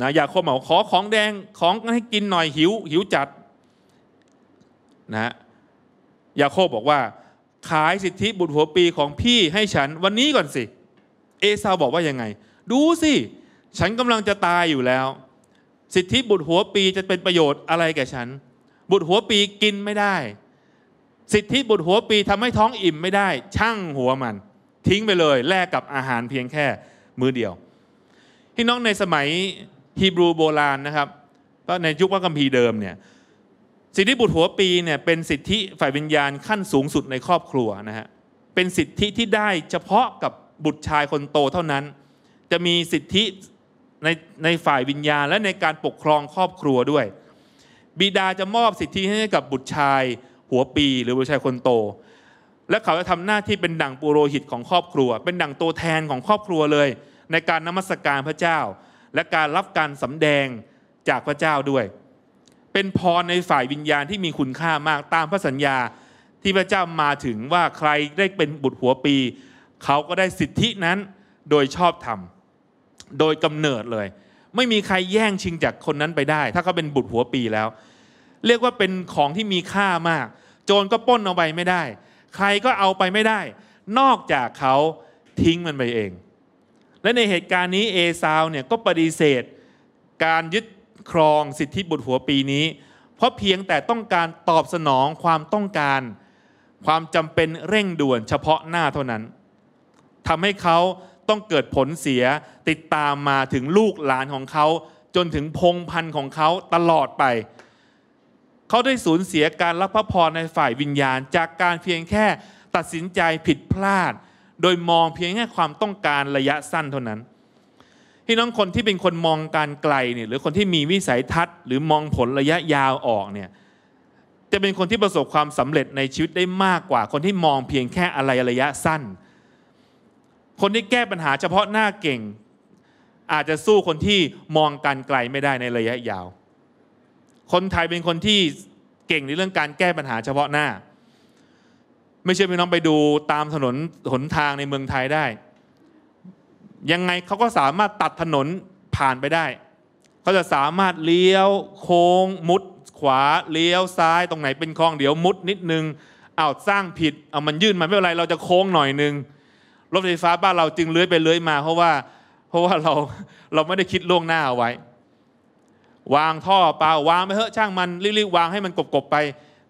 นะยาโคบบอกขอของแดงของให้กินหน่อยหิวหิวจัดนะยาโคบบอกว่าขายสิทธิบุตรหัวปีของพี่ให้ฉัน วันนี้ก่อนสิเอสาบอกว่ายังไง ดูสิฉันกำลังจะตายอยู่แล้ว สิทธิบุตรหัวปีจะเป็นประโยชน์อะไรแก่ฉัน บุตรหัวปีกินไม่ได้ สิทธิบุตรหัวปีทำให้ท้องอิ่มไม่ได้ ช่างหัวมัน ทิ้งไปเลยแลกกับอาหารเพียงแค่มือเดียวพี่น้องในสมัยฮีบรูโบราณนะครับก็ในยุคว่ากัมพีเดิมเนี่ยสิทธิบุตรหัวปีเนี่ยเป็นสิทธิฝ่ายวิญญาณขั้นสูงสุดในครอบครัวนะฮะ เป็นสิทธิที่ได้เฉพาะกับบุตรชายคนโตเท่านั้น จะมีสิทธิในในฝ่ายวิญญาณและในการปกครองครอบครัวด้วย บิดาจะมอบสิทธิให้กับบุตรชายหัวปี หรือบุตรชายคนโต และเขาจะทำหน้าที่เป็นดั่งปุโรหิตของครอบครัว เป็นดั่งตัวแทนของครอบครัวเลยในการนมัสการพระเจ้าและการรับการสำแดงจากพระเจ้าด้วย เป็นพรในฝ่ายวิญญาณที่มีคุณค่ามากตามพระสัญญาที่พระเจ้ามาถึงว่าใครได้เป็นบุตรหัวปี เขาก็ได้สิทธินั้นโดยชอบธรรม โดยกำเนิดเลย ไม่มีใครแย่งชิงจากคนนั้นไปได้ ถ้าเขาเป็นบุตรหัวปีแล้ว เรียกว่าเป็นของที่มีค่ามาก โจรก็ป้นเอาไปไม่ได้ ใครก็เอาไปไม่ได้ นอกจากเขาทิ้งมันไปเองและในเหตุการณ์นี้เอซาวเนี่ยก็ปฏิเสธ การยึดครองสิทธิบุตรหัวปีนี้ เพราะเพียงแต่ต้องการตอบสนองความต้องการ ความจำเป็นเร่งด่วนเฉพาะหน้าเท่านั้นทำให้เขาต้องเกิดผลเสียติดตามมาถึงลูกหลานของเขา จนถึงพงพันธ์ของเขาตลอดไป เขาได้สูญเสียการรับพระพรในฝ่ายวิญญาณ จากการเพียงแค่ตัดสินใจผิดพลาดโดยมองเพียงแค่ความต้องการระยะสั้นเท่านั้นพี่น้องคนที่เป็นคนมองการไกลเนี่ยหรือคนที่มีวิสัยทัศน์หรือมองผลระยะยาวออกเนี่ยจะเป็นคนที่ประสบความสำเร็จในชีวิตได้มากกว่า คนที่มองเพียงแค่อะไรระยะสั้น คนที่แก้ปัญหาเฉพาะหน้าเก่ง อาจจะสู้คนที่มองการไกลไม่ได้ในระยะยาว คนไทยเป็นคนที่เก่งในเรื่องการแก้ปัญหาเฉพาะหน้าไม่เชื่อพี่น้องไปดูตามถนนหนทางในเมืองไทยได้ ยังไงเขาก็สามารถตัดถนนผ่านไปได้เขาจะสามารถเลี้ยว โค้งมุด ขวาเลี้ยวซ้ายตรงไหนเป็นคลองเดี๋ยวมุดนิดนึงเอาสร้างผิดเอามันยื่นมาไม่เป็นไร เราจะโค้งหน่อยนึงรถไฟฟ้าบ้านเราจึงเลื้อยไปเลื้อยมาเพราะว่าเพราะว่าเราเราไม่ได้คิดล่วงหน้าเอาไว้ วางท่อเปล่าวางไปเถอะช่างมันรีบๆวางให้มันกบๆไป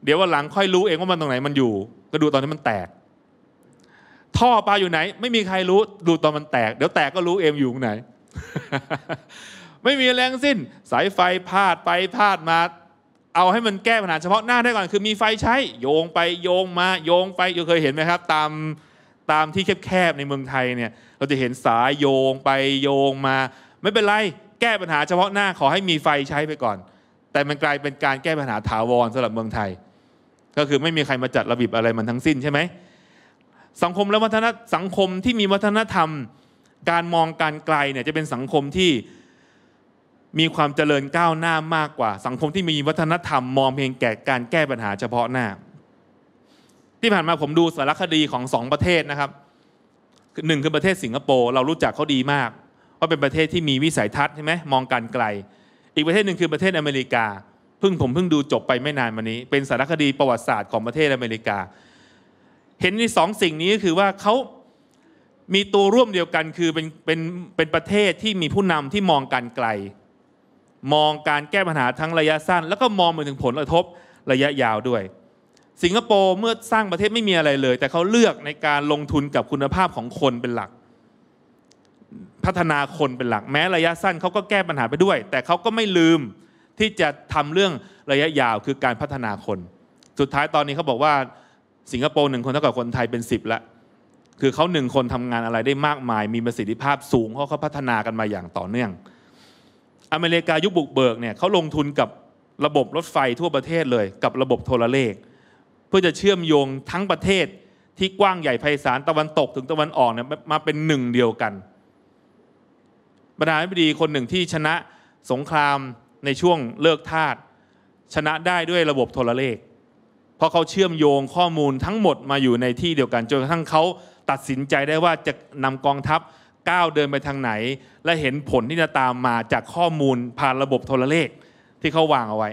เดี๋ยววันหลังค่อยรู้เองว่ามันตรงไหนมันอยู่ก็ดูตอนที่มันแตก ท่อปลาอยู่ไหนไม่มีใครรู้ดูตอนมันแตกเดี๋ยวแตกก็รู้เอ็มอยู่ตรงไหน ไม่มีแรงสิ้น สายไฟพาดไปพาดมา เอาให้มันแก้ปัญหาเฉพาะหน้าได้ก่อนคือมีไฟใช้ โยงไปโยงมาโยงไปเคยเห็นไหมครับตามตามที่แคบๆในเมืองไทยเนี่ยเราจะเห็นสาย โยงไปโยงมา ไม่เป็นไรแก้ปัญหาเฉพาะหน้าขอให้มีไฟใช้ไปก่อน แต่มันกลายเป็นการแก้ปัญหาถาวรสำหรับเมืองไทยก็คือไม่มีใครมาจัดระเบียบอะไรมันทั้งสิ้นใช่ไหมสังคมและวัฒนสังคมที่มีวัฒนธรรมการมองการไกลเนี่ยจะเป็นสังคมที่มีความเจริญก้าวหน้ามากกว่าสังคมที่มีวัฒนธรรมมองเพียงแก่การแก้ปัญหาเฉพาะหน้าที่ผ่านมาผมดูสารคดีของสองประเทศนะครับหนึ่งคือประเทศสิงคโปร์เรารู้จักเขาดีมากว่าเป็นประเทศที่มีวิสัยทัศน์ใช่ไหมมองการไกลอีกประเทศหนึ่งคือประเทศอเมริกาเพิ่งผมเพิ่งดูจบไปไม่นานมานี้ เป็นสารคดีประวัติศาสตร์ของประเทศอเมริกา เห็นในสองสิ่งนี้ก็คือว่าเขามีตัวร่วมเดียวกันคือเป็นเป็นเป็นประเทศที่มีผู้นำที่มองการไกล มองการแก้ปัญหาทั้งระยะสั้น แล้วก็มองไปถึงผลกระทบระยะยาวด้วย สิงคโปร์เมื่อสร้างประเทศไม่มีอะไรเลย แต่เขาเลือกในการลงทุนกับคุณภาพของคนเป็นหลัก พัฒนาคนเป็นหลักแม้ระยะสั้นเขาก็แก้ปัญหาไปด้วย แต่เขาก็ไม่ลืมที่จะทำเรื่องระยะยาวคือการพัฒนาคน สุดท้ายตอนนี้เขาบอกว่าสิงคโปร์หนึ่งคนเท่ากับคนไทยเป็น 10 ละ คือเขาหนึ่งคนทำงานอะไรได้มากมาย มีประสิทธิภาพสูง เพราะเขาพัฒนากันมาอย่างต่อเนื่อง อเมริกา ยุคบุกเบิกเนี่ยเขาลงทุนกับระบบรถไฟทั่วประเทศเลยกับระบบโทรเลข เพื่อจะเชื่อมโยงทั้งประเทศที่กว้างใหญ่ไพศาลตะวันตกถึงตะวันออกเนี่ยมาเป็นหนึ่งเดียวกัน ประธานาธิบดีคนหนึ่งที่ชนะสงครามในช่วงเลิกทาสชนะได้ด้วยระบบโทรเลข เพราะเขาเชื่อมโยงข้อมูลทั้งหมดมาอยู่ในที่เดียวกันจนกระทั่งเขาตัดสินใจได้ว่าจะนำกองทัพก้าวเดินไปทางไหน และเห็นผลที่จะตามมาจากข้อมูลผ่านระบบโทรเลขที่เขาวางเอาไว้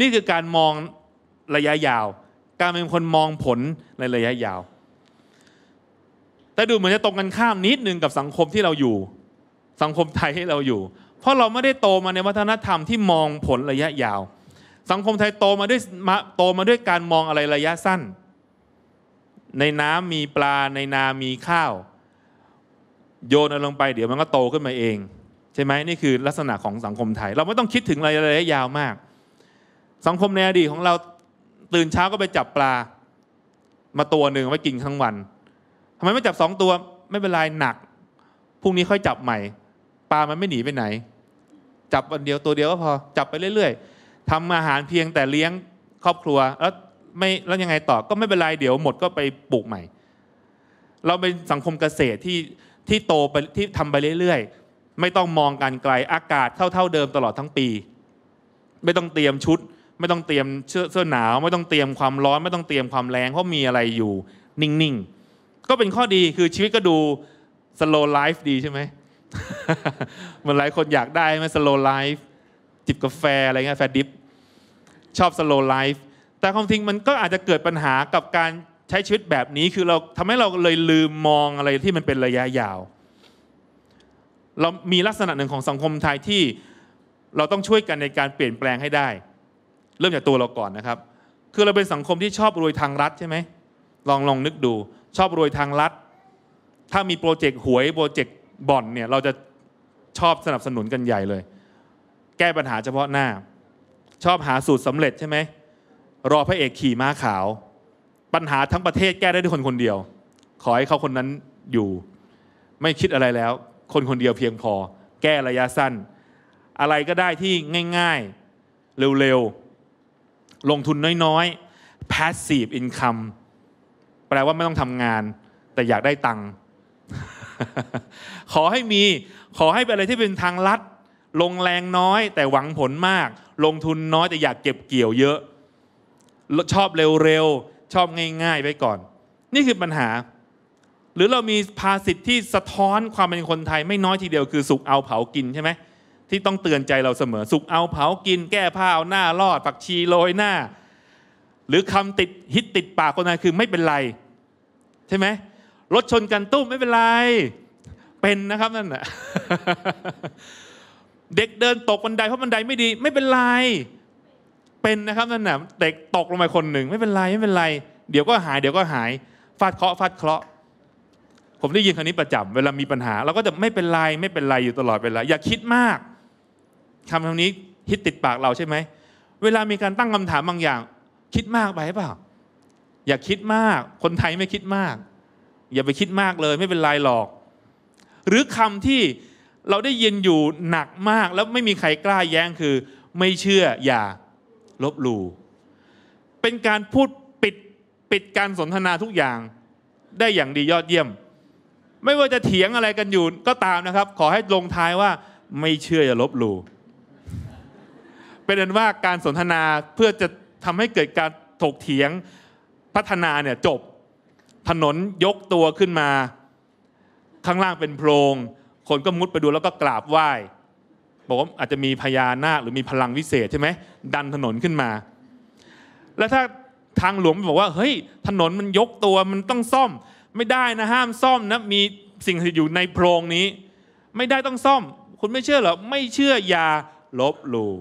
นี่คือการมองระยะยาว การเป็นคนมองผลในระยะยาว แต่ดูเหมือนจะตรงกันข้ามนิดนึงกับสังคมที่เราอยู่ สังคมไทยที่เราอยู่เพราะเราไม่ได้โตมาในวัฒนธรรมที่มองผลระยะยาว สังคมไทยโตมาด้วยมาโตมาด้วยการมองอะไรระยะสั้น ในน้ำมีปลาในนา มีข้าว โยนลงไปเดี๋ยวมันก็โตขึ้นมาเอง ใช่ไหมนี่คือลักษณะของสังคมไทยเราไม่ต้องคิดถึงอะไรระยะยาวมาก สังคมในอดีตของเราตื่นเช้าก็ไปจับปลา มาตัวหนึ่งไว้กินทั้งวันทำไมไม่จับสองตัวไม่เป็นไรหนักพรุ่งนี้ค่อยจับใหม่ ปลามันไม่หนีไปไหนจับวันเดียวตัวเดียวก็พอจับไปเรื่อยๆ ทำอาหารเพียงแต่เลี้ยงครอบครัวแล้วไม่แล้วยังไงต่อก็ไม่เป็นไรเดี๋ยวหมดก็ไปปลูกใหม่ เราเป็นสังคมเกษตรที่ที่โตไปที่ทำไปเรื่อยๆไม่ต้องมองการไกลอากาศเท่าๆเดิมตลอดทั้งปี ไม่ต้องเตรียมชุดไม่ต้องเตรียมเสื้อหนาว ไม่ต้องเตรียมความร้อน ไม่ต้องเตรียมความแรงเพราะมีอะไรอยู่ นิ่งๆก็เป็นข้อดีคือชีวิตก็ดูสโลว์ไลฟ์ดีใช่ไหมเหมือนหลายคนอยากได้ไหมสโลไลฟ์จิบกาแฟอะไรเงี้ยแฟดิฟชอบสโลไลฟ์แต่ความจริงมันก็อาจจะเกิดปัญหากับการใช้ชีวิตแบบนี้คือเราทำให้เราเลยลืมมองอะไรที่มันเป็นระยะยาว เรามีลักษณะหนึ่งของสังคมไทยที่เราต้องช่วยกันในการเปลี่ยนแปลงให้ได้ เริ่มจากตัวเราก่อนนะครับ คือเราเป็นสังคมที่ชอบรวยทางรัฐใช่ไหมลองลองนึกดู ชอบรวยทางรัฐถ้ามีโปรเจกต์หวยโปรเจกต์บ่อนเนี่ย เราจะชอบสนับสนุนกันใหญ่เลย แก้ปัญหาเฉพาะหน้า ชอบหาสูตรสำเร็จใช่ไหม รอพระเอกขี่ม้าขาว ปัญหาทั้งประเทศแก้ได้ด้วยคนคนเดียว ขอให้เขาคนนั้นอยู่ ไม่คิดอะไรแล้ว คนคนเดียวเพียงพอ แก้ระยะสั้น อะไรก็ได้ที่ง่ายๆ เร็วๆ ลงทุนน้อยๆ passive income แปลว่าไม่ต้องทำงาน แต่อยากได้ตังค์ขอให้มีขอให้เป็นอะไรที่เป็นทางลัดลงแรงน้อยแต่หวังผลมาก ลงทุนน้อยแต่อยากเก็บเกี่ยวเยอะ ชอบเร็วๆชอบง่ายๆไปก่อน นี่คือปัญหา หรือเรามีภาษิตที่สะท้อนความเป็นคนไทยไม่น้อยทีเดียวคือสุกเอาเผากินใช่ไหม ที่ต้องเตือนใจเราเสมอสุกเอาเผากินแก้ผ้าเอาหน้ารอดผักชีโรยหน้า หรือคำติดฮิตติดปากคนไทยคือไม่เป็นไร ใช่ไหมรถชนกันตุ้มไม่เป็นไร เป็นนะครับนั่นแหละเด็กเดินตกบันไดเพราะบันไดไม่ดี ไม่เป็นไร เป็นนะครับนั่นแหะเด็กตกลงมาคนหนึ่งไม่เป็นไรไม่เป็นไรเดี๋ยวก็หาย เดี๋ยวก็หายฟาดเคาะฟาดเคาะผมได้ยินคำนี้ประจำ เวลามีปัญหา เราก็จะไม่เป็นไรไม่เป็นไรอยู่ตลอดเวลาอย่าคิดมากคำคำนี้ฮิตติดปากเราใช่ไหมเวลามีการตั้งคำถามบางอย่าง คิดมากไปเปล่าอย่าคิดมาก คนไทยไม่คิดมากอย่าไปคิดมากเลยไม่เป็นไรหรอก หรือคำที่เราได้ยินอยู่หนักมากแล้วไม่มีใคร กล้าแย้งคือ ไม่เชื่ออย่าลบหลู่เป็นการพูดปิดปิดการสนทนาทุกอย่าง ได้อย่างดียอดเยี่ยม ไม่ว่าจะเถียงอะไรกันอยู่ ก็ตามนะครับ ขอให้ลงท้ายว่าไม่เชื่อ อย่าลบหลู่เป็นอันว่าการสนทนาเพื่อจะทำให้เกิดการถกเถียงพัฒนาเนี่ยจบถนนยกตัวขึ้นมา ข้างล่างเป็นโพรง คนก็มุดไปดูแล้วก็กราบไหว้บอกว่าอาจจะมีพญานาคหรือมีพลังวิเศษใช่ไหมดันถนนขึ้นมา แล้วถ้าทางหลวงบอกว่าเฮ้ยถนนมันยกตัวมันต้องซ่อม ไม่ได้นะห้ามซ่อมนะมีสิ่งที่อยู่ในโพรงนี้ ไม่ได้ต้องซ่อมคุณไม่เชื่อเหรอไม่เชื่ออยาลบหลู่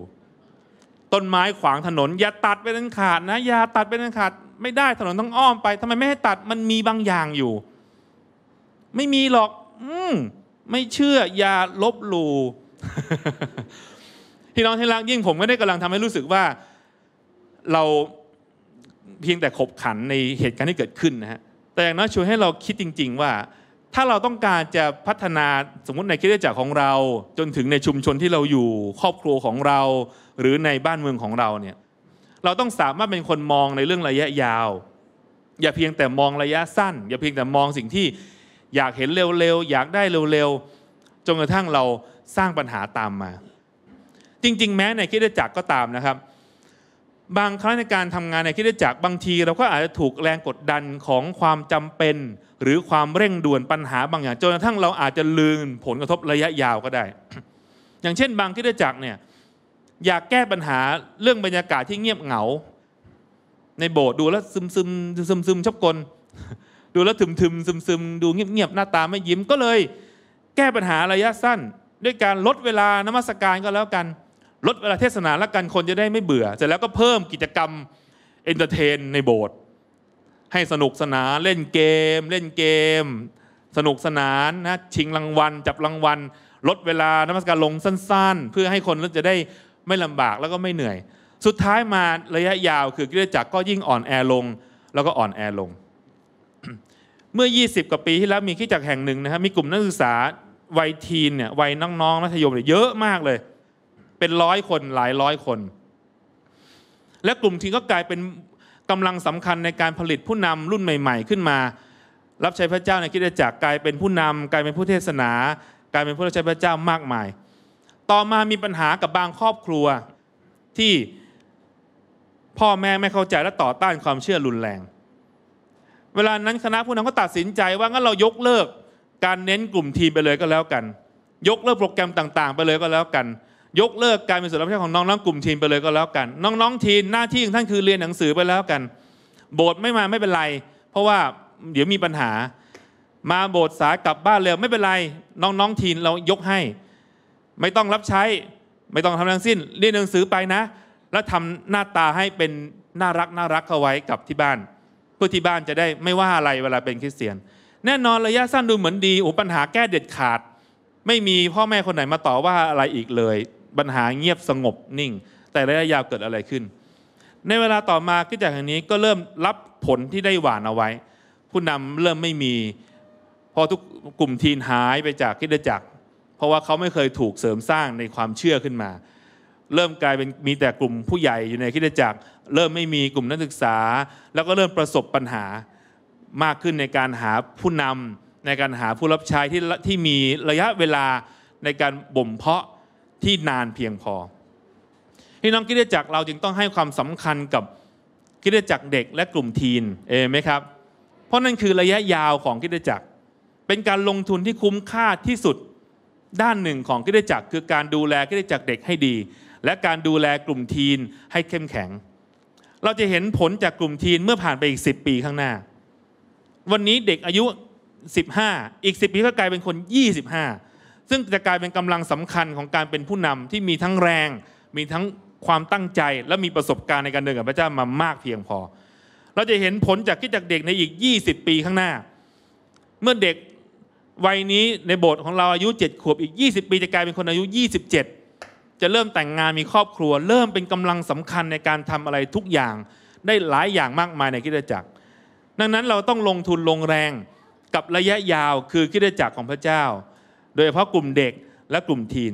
ต้นไม้ขวางถนน อย่าตัดไปนั้นขาดนะอย่าตัดไปนั้นขาดไม่ได้ถนนต้องอ้อมไปทำไมไม่ให้ตัดมันมีบางอย่างอยู่ ไม่มีหรอก อืมไม่เชื่ออย่าลบหลู่พี่น้องที่รักยิ่งผมก็ได้กำลังทำให้รู้สึกว่า เราเพียงแต่ขบขันในเหตุการณ์ที่เกิดขึ้นนะฮะแต่อย่างน้อยช่วยให้เราคิดจริง ๆ ว่า ถ้าเราต้องการจะพัฒนาสมมติในคิดจักรของเรา จนถึงในชุมชนที่เราอยู่ครอบครัวของเรา หรือในบ้านเมืองของเราเนี่ยเราต้องสามารถเป็นคนมองในเรื่องระยะยาว อย่าเพียงแต่มองระยะสั้น อย่าเพียงแต่มองสิ่งที่อยากเห็นเร็วๆอยากได้เร็วๆจนกระทั่งเราสร้างปัญหาตามมา จริงๆ แม้ในคิดจักรก็ตามนะครับ บางครั้งในการทำงานในคิดจักรบางทีเราก็อาจจะถูกแรงกดดันของความจำเป็นหรือความเร่งด่วนปัญหาบางอย่างจนกระทั่งเราอาจจะลืมผลกระทบระยะยาวก็ได้ อย่างเช่น บางคิดจักรเนี่ยอยากแก้ปัญหาเรื่องบรรยากาศที่เงียบเหงา ในโบสถ์ดูแล้วซึมซึมซึมซึมชอบกลดูแล้วถึมถึมซึมซึมดูเงียบเงียบหน้าตาไม่ยิ้มก็เลย แก้ปัญหาระยะสั้น ด้วยการลดเวลานมัสการก็แล้วกัน ลดเวลาเทศนาละกัน คนจะได้ไม่เบื่อเสร็จแล้วก็เพิ่มกิจกรรมเอนเตอร์เทนในโบสถ์ให้สนุกสนานเล่นเกม เล่นเกม สนุกสนานนะชิงรางวัลจับรางวัลลดเวลานมัสการลงสั้น ๆ เพื่อให้คนจะได้ไม่ลำบากแล้วก็ไม่เหนื่อย สุดท้ายมาระยะยาวคือกิเลสจักรก็ยิ่งอ่อนแอลง แล้วก็อ่อนแอลง เมื่อ 20กว่าปีที่แล้วมีกิจจักรแห่งหนึ่งนะครับมีกลุ่มนักศึกษา วัยทีนเนี่ยวัยน้องๆมัธยมเยเยอะมากเลย เป็นร้อยคนหลายร้อยคน และกลุ่มทีนก็กลายเป็นกำลังสำคัญในการผลิตผู้นำรุ่นใหม่ๆขึ้นมา รับใช้พระเจ้าในกิจจักรกลายเป็นผู้นำกลายเป็นผู้เทศนา กลายเป็นผู้รับใช้พระเจ้ามากมายต่อมามีปัญหากับบางครอบครัวที่พ่อแม่ไม่เข้าใจและต่อต้านความเชื่อรุนแรง เวลานั้นคณะผู้นำก็ตัดสินใจว่างั้นเรายกเลิกการเน้นกลุ่มทีมไปเลยก็แล้วกัน ยกเลิกโปรแกรมต่าง ๆ ไปเลยก็แล้วกัน ยกเลิกการเป็นส่วนรับใช้ของน้องๆกลุ่มทีมไปเลยก็แล้วกัน น้อง ๆ ทีมหน้าที่ของท่านคือเรียนหนังสือไปแล้วกัน โบสถ์ไม่มาไม่เป็นไร เพราะว่าเดี๋ยวมีปัญหา มาโบสถ์สายกลับบ้านเร็วไม่เป็นไรน้องๆทีมเรายกให้ไม่ต้องรับใช้ไม่ต้องทำทั้งสิ้น เรียนหนังสือไปนะ แล้วทำหน้าตาให้เป็นน่ารักน่ารักเข้าไว้กับที่บ้าน เพื่อที่บ้านจะได้ไม่ว่าอะไรเวลาเป็นคริสเตียน แน่นอนระยะสั้นดูเหมือนดีอุปัญหาแก้เด็ดขาด ไม่มีพ่อแม่คนไหนมาต่อว่าอะไรอีกเลยปัญหาเงียบสงบนิ่ง แต่ระยะยาวเกิดอะไรขึ้น ในเวลาต่อมาขึ้นจากแห่งนี้ก็เริ่มรับผลที่ได้หวานเอาไว้ ผู้นำเริ่มไม่มีพอทุกกลุ่มทีนหายไปจากคิดจักรเพราะว่าเขาไม่เคยถูกเสริมสร้างในความเชื่อขึ้นมา เริ่มกลายเป็นมีแต่กลุ่มผู้ใหญ่อยู่ในคิดจักรเริ่มไม่มีกลุ่มนักศึกษา แล้วก็เริ่มประสบปัญหามากขึ้นในการหาผู้นำในการหาผู้รับใช้ที่ที่มีระยะเวลาในการบ่มเพาะที่นานเพียงพอพี่น้องคิดจักรเราจึงต้องให้ความสำคัญกับคิดจักรเด็กและกลุ่มทีนเอไหมครับเพราะนั่นคือระยะยาวของคิดจักรเป็นการลงทุนที่คุ้มค่าที่สุดด้านหนึ่งของกิจจักรคือการดูแลกิจจักรเด็กให้ดี และการดูแลกลุ่มทีนให้เข้มแข็ง เราจะเห็นผลจากกลุ่มทีนเมื่อผ่านไปอีก 10 ปีข้างหน้า วันนี้เด็กอายุ 15 อีก 10 ปีก็กลายเป็นคน 25 ซึ่งจะกลายเป็นกำลังสำคัญของการเป็นผู้นำที่มีทั้งแรง มีทั้งความตั้งใจ และมีประสบการณ์ในการเดินกับพระเจ้ามามากเพียงพอ เราจะเห็นผลจากกิจจักรเด็กในอีก 20 ปีข้างหน้า เมื่อเด็กวัยนี้ในโบสถ์ของเราอายุ 7 ขวบอีก 20 ปี จะกลายเป็นคนอายุ 27 จะเริ่มแต่งงานมีครอบครัว เริ่มเป็นกำลังสำคัญในการทำอะไรทุกอย่างได้หลายอย่างมากมายในคิดจักร ดังนั้นเราต้องลงทุนลงแรงกับระยะยาวคือคิดจักรของพระเจ้า โดยเฉพาะกลุ่มเด็กและกลุ่มทีน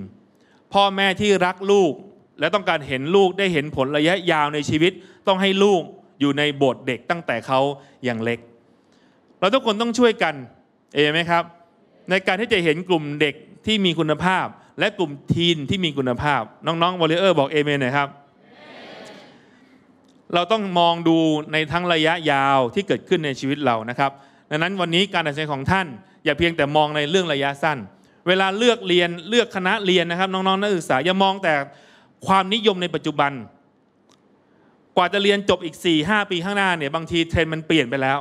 พ่อแม่ที่รักลูกและต้องการเห็นลูกได้เห็นผลระยะยาวในชีวิต ต้องให้ลูกอยู่ในโบสถ์เด็กตั้งแต่เขาอย่างเล็ก เราทุกคนต้องช่วยกันเอไหมครับในการที่จะเห็นกลุ่มเด็กที่มีคุณภาพ และกลุ่มทีนที่มีคุณภาพน้องๆวอลเลเยอร์บอกเอเมนหนะครับเราต้องมองดูในทั้งระยะยาวที่เกิดขึ้นในชีวิตเรานะครับ ดังนั้นวันนี้การตัดสินของท่าน อย่าเพียงแต่มองในเรื่องระยะสั้น เวลาเลือกเรียนเลือกคณะเรียนนะครับ น้องๆนักศึกษาอย่ามองแต่ความนิยมในปัจจุบัน กว่าจะเรียนจบอีก4หปีข้างหน้าเนี่ยบางทีเทรนด์มันเปลี่ยนไปแล้ว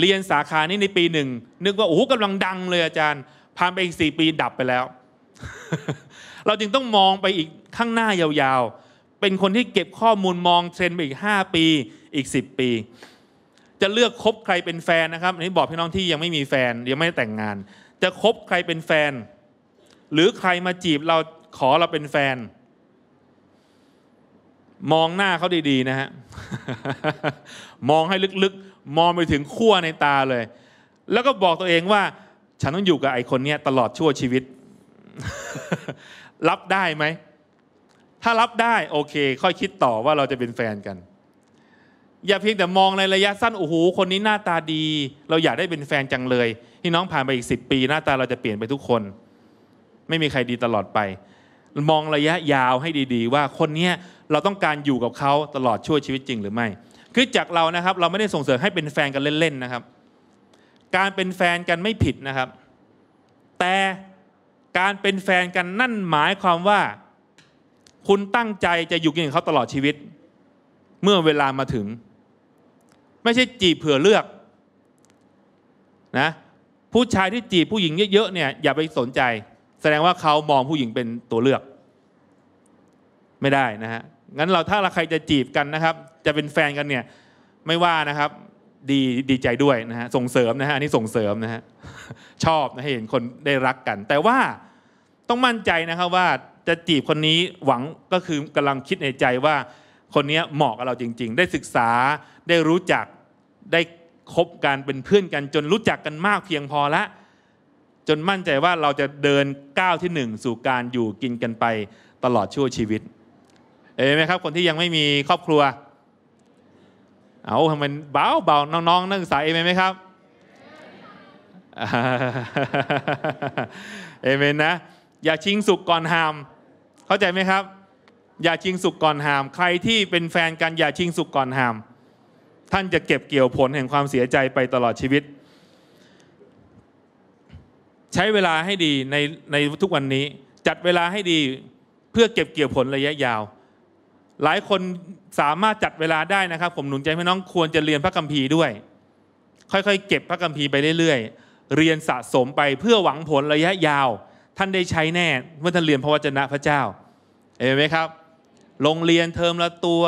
เรียนสาขานี้ในปีหนึ่งนึกว่าโอ้โหกำลังดังเลยอาจารย์ผ่านไปอีกสี่ปีดับไปแล้ว เราจึงต้องมองไปอีกข้างหน้ายาว ๆ เป็นคนที่เก็บข้อมูลมองเทรนไปอีกห้าปีอีกสิบปี จะเลือกคบใครเป็นแฟนนะครับอันนี้บอกพี่น้องที่ยังไม่มีแฟนยังไม่แต่งงาน จะคบใครเป็นแฟน หรือใครมาจีบเราขอเราเป็นแฟน มองหน้าเขาดีๆนะฮะมองให้ลึกๆมองไปถึงขั้วในตาเลย แล้วก็บอกตัวเองว่า ฉันต้องอยู่กับไอ้คนนี้ตลอดชั่วชีวิต รับได้ไหม ถ้ารับได้โอเคค่อยคิดต่อว่าเราจะเป็นแฟนกัน อย่าเพียงแต่มองในระยะสั้นโอ้โห คนนี้หน้าตาดี เราอยากได้เป็นแฟนจังเลยที่น้องผ่านไปอีกสิปี หน้าตาเราจะเปลี่ยนไปทุกคน ไม่มีใครดีตลอดไป มองระยะยาวให้ดี ๆ ว่าคนนี้เราต้องการอยู่กับเขาตลอดชั่วชีวิตจริงหรือไม่คริสจากเรานะครับเราไม่ได้ส่งเสริมให้เป็นแฟนกันเล่นๆนะครับ การเป็นแฟนกันไม่ผิดนะครับ แต่การเป็นแฟนกันนั่นหมายความว่า คุณตั้งใจจะอยู่กินกับเขาตลอดชีวิต เมื่อเวลามาถึง ไม่ใช่จีบเผื่อเลือกนะ ผู้ชายที่จีบผู้หญิงเยอะๆเนี่ยอย่าไปสนใจ แสดงว่าเขามองผู้หญิงเป็นตัวเลือก ไม่ได้นะฮะงั้นเราถ้าเราใครจะจีบกันนะครับจะเป็นแฟนกันเนี่ยไม่ว่านะครับ ดีดีใจด้วยนะฮะส่งเสริมนะฮะอันนี้ส่งเสริมนะฮะชอบนะเห็นคนได้รักกัน แต่ว่าต้องมั่นใจนะครับว่าจะจีบคนนี้หวังก็คือกำลังคิดในใจว่า คนนี้เหมาะกับเราจริง ๆ ได้ศึกษาได้รู้จักได้คบกันเป็นเพื่อนกัน จนรู้จักกันมากเพียงพอละจนมั่นใจว่าเราจะเดินก้าวที่หนึ่งสู่การอยู่กินกันไปตลอดชั่วชีวิตเอ็นไหมครับ คนที่ยังไม่มีครอบครัวเอาทำไมเบาเบาน้องๆนักศึกษาเอเมนไหมครับ เอเมนนะอย่าชิงสุกก่อนหาม เข้าใจไหมครับ อย่าชิงสุกก่อนหาม ใครที่เป็นแฟนกันอย่าชิงสุกก่อนหามท่านจะเก็บเกี่ยวผลแห่งความเสียใจไปตลอดชีวิต ใช้เวลาให้ดีในในทุกวันนี้ จัดเวลาให้ดีเพื่อเก็บเกี่ยวผลระยะยาวหลายคนสามารถจัดเวลาได้นะครับ ผมหนุนใจพี่น้องควรจะเรียนพระคัมภีร์ด้วย ค่อยๆเก็บพระคัมภีร์ไปเรื่อยๆ เรียนสะสมไปเพื่อหวังผลระยะยาว ท่านได้ใช้แน่ เมื่อท่านเรียนพระวจนะพระเจ้าเห็นไหมครับโรงเรียนเทอมละตัว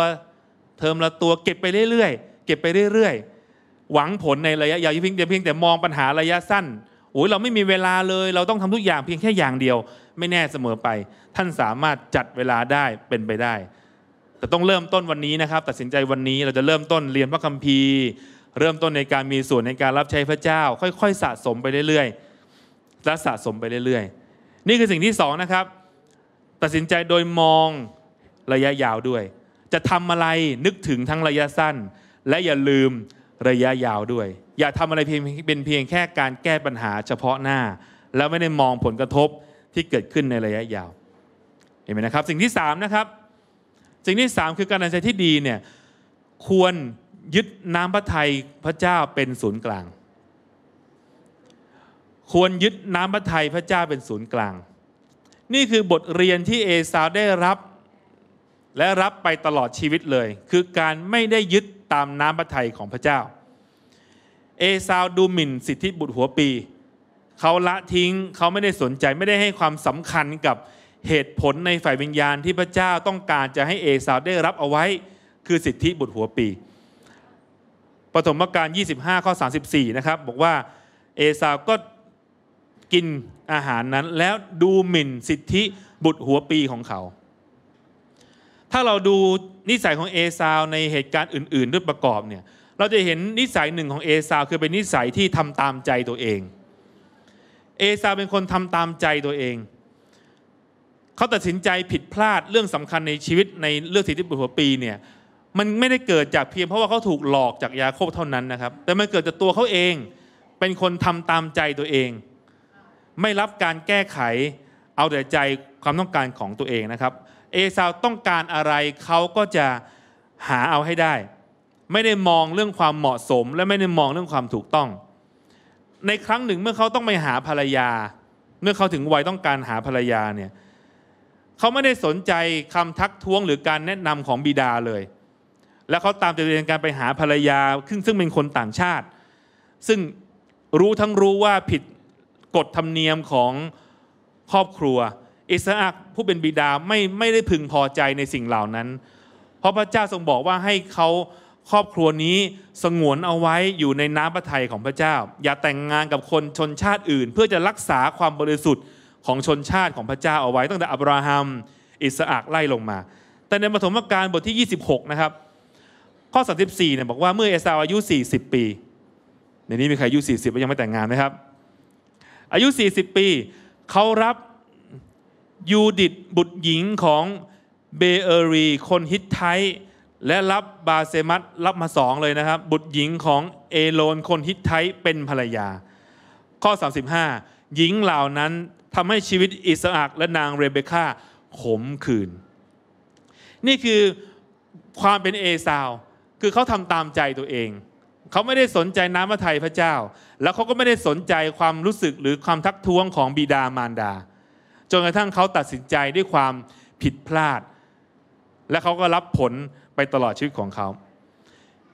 เทอมละตัวเก็บไปเรื่อยๆเก็บไปเรื่อย ๆ หวังผลในระยะยาวเพียงแต่เพียงแต่มองปัญหาระยะสั้นโอ้ยเราไม่มีเวลาเลย เราต้องทำทุกอย่างเพียงแค่อย่างเดียวไม่แน่เสมอไป ท่านสามารถจัดเวลาได้เป็นไปได้แต่ต้องเริ่มต้นวันนี้นะครับ ตัดสินใจวันนี้เราจะเริ่มต้น เรียนพระคัมภีร์ เริ่มต้นในการมีส่วนในการรับใช้พระเจ้า ค่อยๆสะสมไปเรื่อยๆและสะสมไปเรื่อยๆ นี่คือสิ่งที่สองนะครับ ตัดสินใจโดยมองระยะยาวด้วย จะทำอะไรนึกถึงทั้งระยะสั้น และอย่าลืมระยะยาวด้วย อย่าทำอะไรเพียงเป็นเพียงแค่การแก้ปัญหาเฉพาะหน้า แล้วไม่ได้มองผลกระทบที่เกิดขึ้นในระยะยาว เห็นไหมนะครับสิ่งที่3นะครับสิ่งที่สามคือการตัดสินใจที่ดีเนี่ยควรยึดน้ำพระทัยพระเจ้าเป็นศูนย์กลาง ควรยึดน้ำพระทัยพระเจ้าเป็นศูนย์กลาง นี่คือบทเรียนที่เอสาวได้รับและรับไปตลอดชีวิตเลย คือการไม่ได้ยึดตามน้ำพระทัยของพระเจ้า เอสาวดูหมิ่นสิทธิบุตรหัวปี เขาละทิ้งเขาไม่ได้สนใจไม่ได้ให้ความสำคัญกับเหตุผลในฝ่ายวิญญาณที่พระเจ้าต้องการจะให้เอสาวได้รับเอาไว้คือสิทธิบุตรหัวปี ปฐมกาล25ข้อ34 นะครับบอกว่าเอสาวก็กินอาหารนั้นแล้วดูหมิ่นสิทธิบุตรหัวปีของเขา ถ้าเราดูนิสัยของเอสาวในเหตุการณ์อื่นๆด้วยประกอบเนี่ยเราจะเห็นนิสัยหนึ่งของเอสาวคือเป็นนิสัยที่ทำตามใจตัวเอง เอสาวเป็นคนทำตามใจตัวเองเขาตัดสินใจผิดพลาดเรื่องสำคัญในชีวิตในเรื่องสิทธิบุตรหัวปีเนี่ยมันไม่ได้เกิดจากเพียง เพราะว่าเขาถูกหลอกจากยาโคบเท่านั้นนะครับ แต่มันเกิดจากตัวเขาเองเป็นคนทำตามใจตัวเอง ไม่รับการแก้ไขเอาแต่ใจความต้องการของตัวเองนะครับ เอซาวต้องการอะไรเขาก็จะหาเอาให้ได้ ไม่ได้มองเรื่องความเหมาะสม และไม่ได้มองเรื่องความถูกต้อง ในครั้งหนึ่งเมื่อเขาต้องไปหาภรรยา เมื่อเขาถึงวัยต้องการหาภรรยาเนี่ยเเขาไม่ได้สนใจคำทักท้วงหรือการแนะนำของบิดาเลย และเขาตามใจเรียนการไปหาภรรยา ซึ่งซึ่งเป็นคนต่างชาติ ซึ่งรู้ทั้งรู้ว่าผิดกฎธรรมเนียมของครอบครัว อิสอักผู้เป็นบิดาไม่ไม่ได้พึงพอใจในสิ่งเหล่านั้นเพราะพระเจ้าทรงบอกว่าให้เขาครอบครัวนี้สงวนเอาไว้อยู่ในน้ำพระทัยของพระเจ้า อย่าแต่งงานกับคนชนชาติอื่น เพื่อจะรักษาความบริสุทธิ์ของชนชาติของพระเจ้าเอาไว้ตั้งแต่อับราฮัม อิสอักไล่ลงมา แต่ในปฐมกาลบทที่ 26 นะครับ ข้อ 34เนี่ยบอกว่าเมื่อเอสาว อายุ 40 ปี ในนี้มีใครอายุ 40่สิบยังไม่แต่งงานนะครับ อายุ 40 ปีเขารับยูดิตบุตรหญิงของเบเอรี คนฮิตไทและรับบาเซมัตรับมาสองเลยนะครับ บุตรหญิงของเอโลนคนฮิตไทเป็นภรรยา ข้อ 35 หญิงเหล่านั้นทำให้ชีวิตอิสอักและนางเรเบคาขมขื่น นี่คือความเป็นเอสาว คือเขาทำตามใจตัวเอง เขาไม่ได้สนใจน้ำพระทัยพระเจ้า แล้วเขาก็ไม่ได้สนใจความรู้สึกหรือความทักท้วงของบิดามารดา จนกระทั่งเขาตัดสินใจด้วยความผิดพลาด และเขาก็รับผลไปตลอดชีวิตของเขา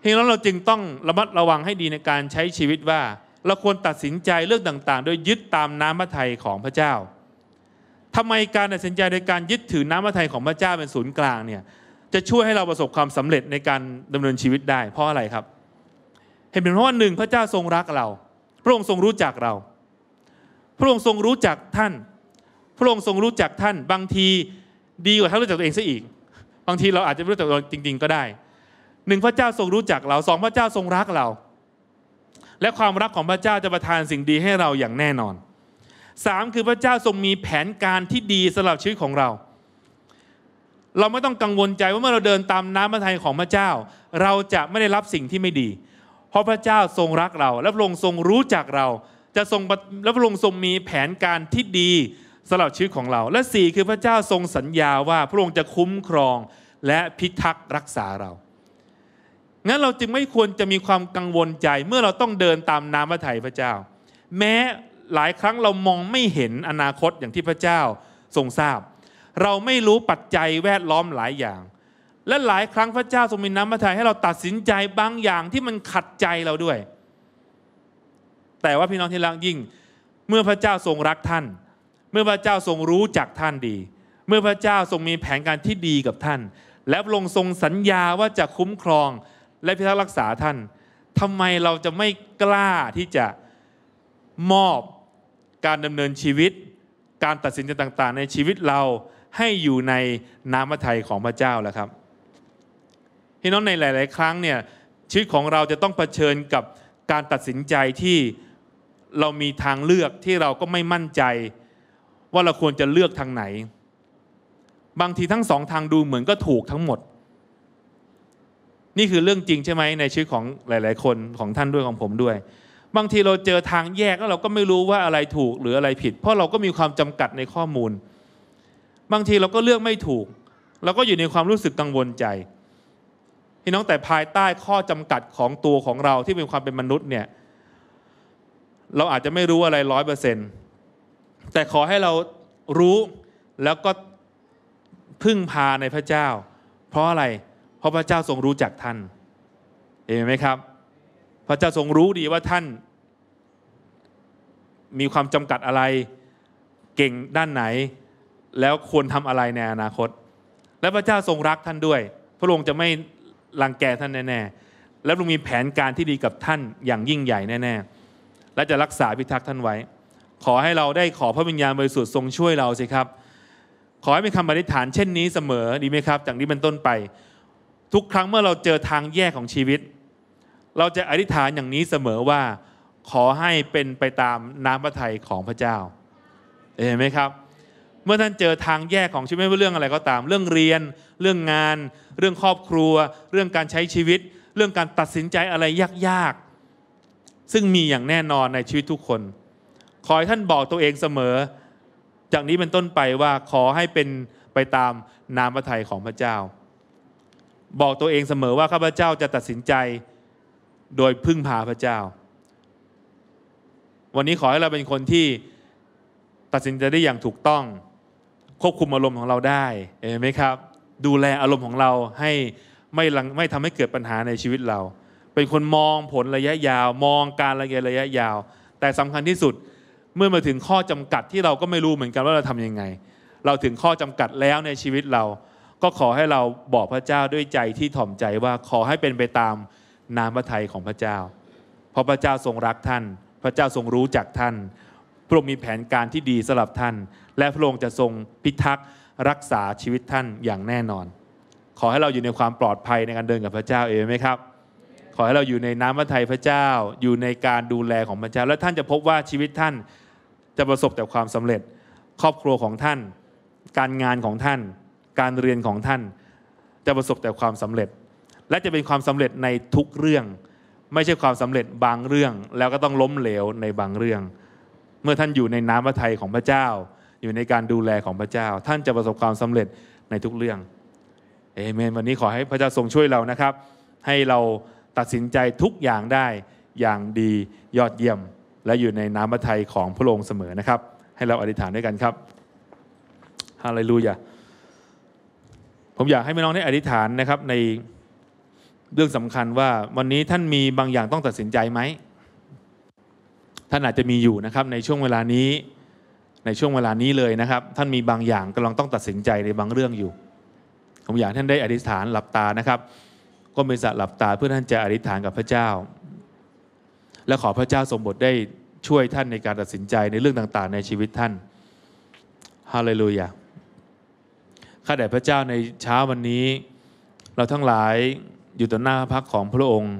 เพียนั้นเราจึงต้องระมัดระวังให้ดีในการใช้ชีวิตว่าเราควรตัดสินใจเรื่องต่างๆ โดยยึดตามน้ำพระทัยของพระเจ้า ทำไมการตัดสินใจโดยการยึดถือน้ำพระทัยของพระเจ้าเป็นศูนย์กลางเนี่ยจะช่วยให้เราประสบความสำเร็จในการดำเนินชีวิตได้เพราะอะไรครับ เห็นเป็นเพราะว่าหนึ่งพระเจ้าทรงรักเราพระองค์ทรงรู้จักเรา พระองค์ทรงรู้จักท่าน พระองค์ทรงรู้จักท่าน บางทีดีกว่าท่านรู้จักตัวเองซะอีก บางทีเราอาจจะไม่รู้จักตัวจริง ๆ ก็ได้หนึ่งพระเจ้าทรงรู้จักเราสองพระเจ้าทรงรักเราและความรักของพระเจ้าจะประทานสิ่งดีให้เราอย่างแน่นอนสามคือพระเจ้าทรงมีแผนการที่ดีสำหรับชีวิตของเรา เราไม่ต้องกังวลใจว่าเมื่อเราเดินตามน้ำพระทัยของพระเจ้า เราจะไม่ได้รับสิ่งที่ไม่ดี เพราะพระเจ้าทรงรักเรา และพระองค์ทรงรู้จักเรา จะทรงและพระองค์ทรงมีแผนการที่ดีสำหรับชีวิตของเรา และสี่คือพระเจ้าทรงสัญญาว่าพระองค์จะคุ้มครองและพิทักษ์รักษาเรางั้นเราจึงไม่ควรจะมีความกังวลใจ เมื่อเราต้องเดินตามน้ำพระทัยพระเจ้า แม้หลายครั้งเรามองไม่เห็นอนาคตอย่างที่พระเจ้าทรงทราบ เราไม่รู้ปัจจัยแวดล้อมหลายอย่าง และหลายครั้งพระเจ้าทรงมีน้ำพระทัยให้เราตัดสินใจบางอย่างที่มันขัดใจเราด้วย แต่ว่าพี่น้องที่รักยิ่ง เมื่อพระเจ้าทรงรักท่าน เมื่อพระเจ้าทรงรู้จักท่านดี เมื่อพระเจ้าทรงมีแผนการที่ดีกับท่าน และลงทรงสัญญาว่าจะคุ้มครองและพิทักษ์รักษาท่าน ทำไมเราจะไม่กล้าที่จะมอบการดำเนินชีวิต การตัดสินใจต่างๆ ในชีวิตเราให้อยู่ในน้ำพระทัยของพระเจ้าแล้วครับพี่น้องในหลาย ๆ ครั้งเนี่ยชีวิตของเราจะต้องเผชิญกับการตัดสินใจที่เรามีทางเลือกที่เราก็ไม่มั่นใจ ว่าเราควรจะเลือกทางไหน บางทีทั้งสองทางดูเหมือนก็ถูกทั้งหมดนี่คือเรื่องจริงใช่ไหม ในชีวิตของหลาย ๆ คนของท่านด้วยของผมด้วย บางทีเราเจอทางแยกแล้วเราก็ไม่รู้ว่าอะไรถูกหรืออะไรผิด เพราะเราก็มีความจำกัดในข้อมูล บางทีเราก็เลือกไม่ถูก เราก็อยู่ในความรู้สึกกังวลใจพี่น้องแต่ภายใต้ข้อจำกัดของตัวของเราที่เป็นความเป็นมนุษย์เนี่ยเราอาจจะไม่รู้อะไรร้อยเปอร์เซ็นต์แต่ขอให้เรารู้แล้วก็พึ่งพาในพระเจ้า เพราะอะไรราะพระเจ้าทรงรู้จักท่านเห็นไหมครับ พระเจ้าทรงรู้ดีว่าท่านมีความจำกัดอะไรเก่งด้านไหน แล้วควรทำอะไรในอนาคต และพระเจ้าทรงรักท่านด้วย พระองค์จะไม่รังแกท่านแน่ๆ และพระองค์มีแผนการที่ดีกับท่านอย่างยิ่งใหญ่แน่ๆและจะรักษาพิทักษ์ท่านไว้ ขอให้เราได้ขอพระวิญญาณบริสุทธิ์ทรงช่วยเราสิครับ ขอให้มีคำอธิษฐานเช่นนี้เสมอ ดีไหมครับ จากนี้เป็นต้นไปทุกครั้งเมื่อเราเจอทางแยกของชีวิต เราจะอธิษฐานอย่างนี้เสมอว่า ขอให้เป็นไปตามน้ำพระทัยของพระเจ้าเห็นไหมครับ เมื่อท่านเจอทางแยกของชีวิตไม่ว่าเรื่องอะไรก็ตามเรื่องเรียน เรื่องงาน เรื่องครอบครัว เรื่องการใช้ชีวิต เรื่องการตัดสินใจอะไรยากๆ ซึ่งมีอย่างแน่นอนในชีวิตทุกคน ขอให้ท่านบอกตัวเองเสมอ จากนี้เป็นต้นไปว่าขอให้เป็นไปตามนามพระทัยของพระเจ้าบอกตัวเองเสมอว่าข้าพเจ้าจะตัดสินใจโดยพึ่งพาพระเจ้า วันนี้ขอให้เราเป็นคนที่ตัดสินใจได้อย่างถูกต้องควบคุมอารมณ์ของเราได้เห็นไหมครับ ดูแลอารมณ์ของเราให้ไม่ไม่ทำให้เกิดปัญหาในชีวิตเรา เป็นคนมองผลระยะยาว มองการระยะระยะยาว แต่สำคัญที่สุดเมื่อมาถึงข้อจำกัดที่เราก็ไม่รู้เหมือนกันว่าเราทํำยังไง เราถึงข้อจำกัดแล้วในชีวิตเราก็ขอให้เราบอกพระเจ้าด้วยใจที่ถ่อมใจว่าขอให้เป็นไปตามนามพระทัยของพระเจ้า เพราะพระเจ้าทรงรักท่าน พระเจ้าทรงรู้จักท่าน พระองค์มีแผนการที่ดีสำหรับท่าน และพระองค์จะทรงพิทักษ์รักษาชีวิตท่านอย่างแน่นอน ขอให้เราอยู่ในความปลอดภัยในการเดินกับพระเจ้าเองไหมครับ ขอให้เราอยู่ในน้ำพระทัยพระเจ้า อยู่ในการดูแลของพระเจ้าและท่านจะพบว่าชีวิตท่านจะประสบแต่ความสำเร็จ ครอบครัวของท่าน การงานของท่านการเรียนของท่านจะประสบแต่ความสำเร็จ และจะเป็นความสำเร็จในทุกเรื่อง ไม่ใช่ความสำเร็จบางเรื่อง แล้วก็ต้องล้มเหลวในบางเรื่อง เมื่อท่านอยู่ในน้ำพระทัยของพระเจ้า อยู่ในการดูแลของพระเจ้า ท่านจะประสบความสำเร็จในทุกเรื่องเอเมน วันนี้ขอให้พระเจ้าทรงช่วยเรานะครับ ให้เราตัดสินใจทุกอย่างได้ อย่างดียอดเยี่ยม และอยู่ในน้ำพระทัยของพระองค์เสมอนะครับ ให้เราอธิษฐานด้วยกันครับ ฮาเลลูยาผมอยากให้พี่น้องได้อธิษฐานนะครับในเรื่องสำคัญว่าวันนี้ท่านมีบางอย่างต้องตัดสินใจไหมท่านอาจจะมีอยู่นะครับในช่วงเวลานี้ในช่วงเวลานี้เลยนะครับท่านมีบางอย่างกำลังต้องตัดสินใจในบางเรื่องอยู่ผมอยากท่านได้อธิษฐานหลับตานะครับ ก็มีสะหลับตาเพื่อท่านจะอธิษฐานกับพระเจ้า และขอพระเจ้าทรงบทได้ช่วยท่านในการตัดสินใจในเรื่องต่างๆ ในชีวิตท่านฮาเลลูยาข้าแต่พระเจ้าในเช้าวันนี้ เราทั้งหลายอยู่ต่อหน้าพักของพระองค์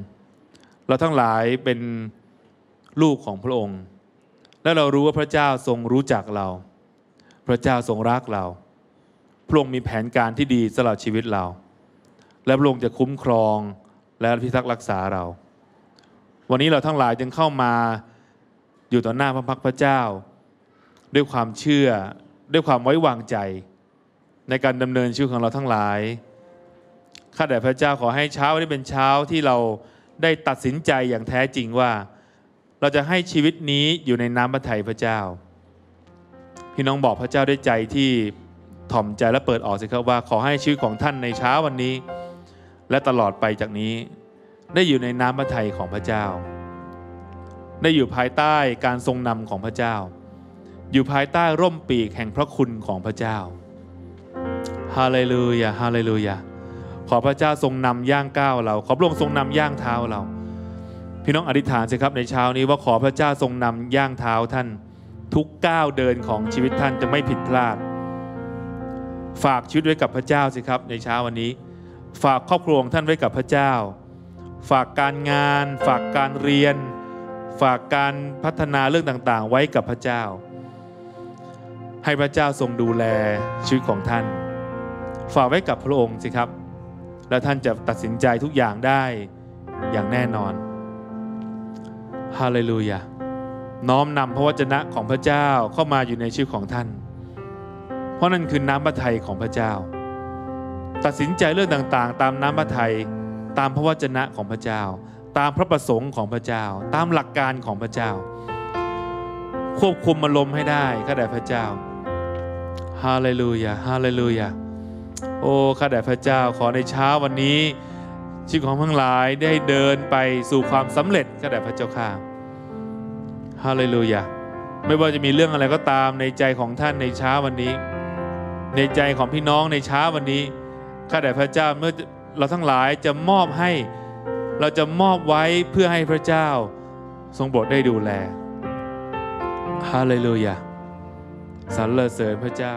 เราทั้งหลายเป็นลูกของพระองค์ และเรารู้ว่าพระเจ้าทรงรู้จักเรา พระเจ้าทรงรักเราพระองค์มีแผนการที่ดีสำหรับชีวิตเรา และพระองค์จะคุ้มครองและพิทักษ์รักษาเรา วันนี้เราทั้งหลายจึงเข้ามาอยู่ต่อหน้าพระพักพระเจ้าด้วยความเชื่อด้วยความไว้วางใจในการดำเนินชีวิตของเราทั้งหลาย ข้าแต่พระเจ้าขอให้เช้านี้เป็นเช้าที่เราได้ตัดสินใจอย่างแท้จริงว่า เราจะให้ชีวิตนี้อยู่ในน้ำพระทัยพระเจ้า พี่น้องบอกพระเจ้าด้วยใจที่ถ่อมใจและเปิดออกสิครับว่าขอให้ชีวิตของท่านในเช้าวันนี้ และตลอดไปจากนี้ ได้อยู่ในน้ำพระทัยของพระเจ้า ได้อยู่ภายใต้การทรงนำของพระเจ้า อยู่ภายใต้ร่มปีกแห่งพระคุณของพระเจ้าฮาเลลูยาฮาเลลูยาขอพระเจ้าทรงนำย่างก้าวเรา ขอพระองค์ทรงนำย่างเท้าเรา พี่น้องอธิษฐานสิครับ ในเช้านี้ว่าขอพระเจ้าทรงนำย่างเท้าท่าน ทุกก้าวเดินของชีวิตท่านจะไม่ผิดพลาด ฝากชีวิตไว้กับพระเจ้าสิครับ ในเช้าวันนี้ ฝากครอบครัวของท่านไว้กับพระเจ้า ฝากการงาน ฝากการเรียน ฝากการพัฒนาเรื่องต่างๆ ไว้กับพระเจ้า ให้พระเจ้าทรงดูแลชีวิตของท่านฝากไว้กับพระองค์สิครับ แล้วท่านจะตัดสินใจทุกอย่างได้อย่างแน่นอน ฮาเลลูยา น้อมนำพระวจนะของพระเจ้าเข้ามาอยู่ในชีวิตของท่าน เพราะนั่นคือน้ำพระทัยของพระเจ้า ตัดสินใจเรื่องต่างๆ ตามน้ำพระทัย ตามพระวจนะของพระเจ้า ตามพระประสงค์ของพระเจ้า ตามหลักการของพระเจ้า ควบคุมอารมณ์ให้ได้ ข้าแต่พระเจ้า ฮาเลลูยา ฮาเลลูยาโอ้ข้าแต่พระเจ้าขอในเช้าวันนี้ชีวิตของทั้งหลายได้เดินไปสู่ความสำเร็จข้าแต่พระเจ้าข้าฮาเลลูยาไม่ว่าจะมีเรื่องอะไรก็ตามในใจของท่านในเช้าวันนี้ ในใจของพี่น้องในเช้าวันนี้ข้าแต่พระเจ้าเมื่อเราทั้งหลายจะมอบให้เราจะมอบไว้เพื่อให้พระเจ้า ทรงโปรดได้ดูแลฮาเลลูยาสรรเสริญพระเจ้า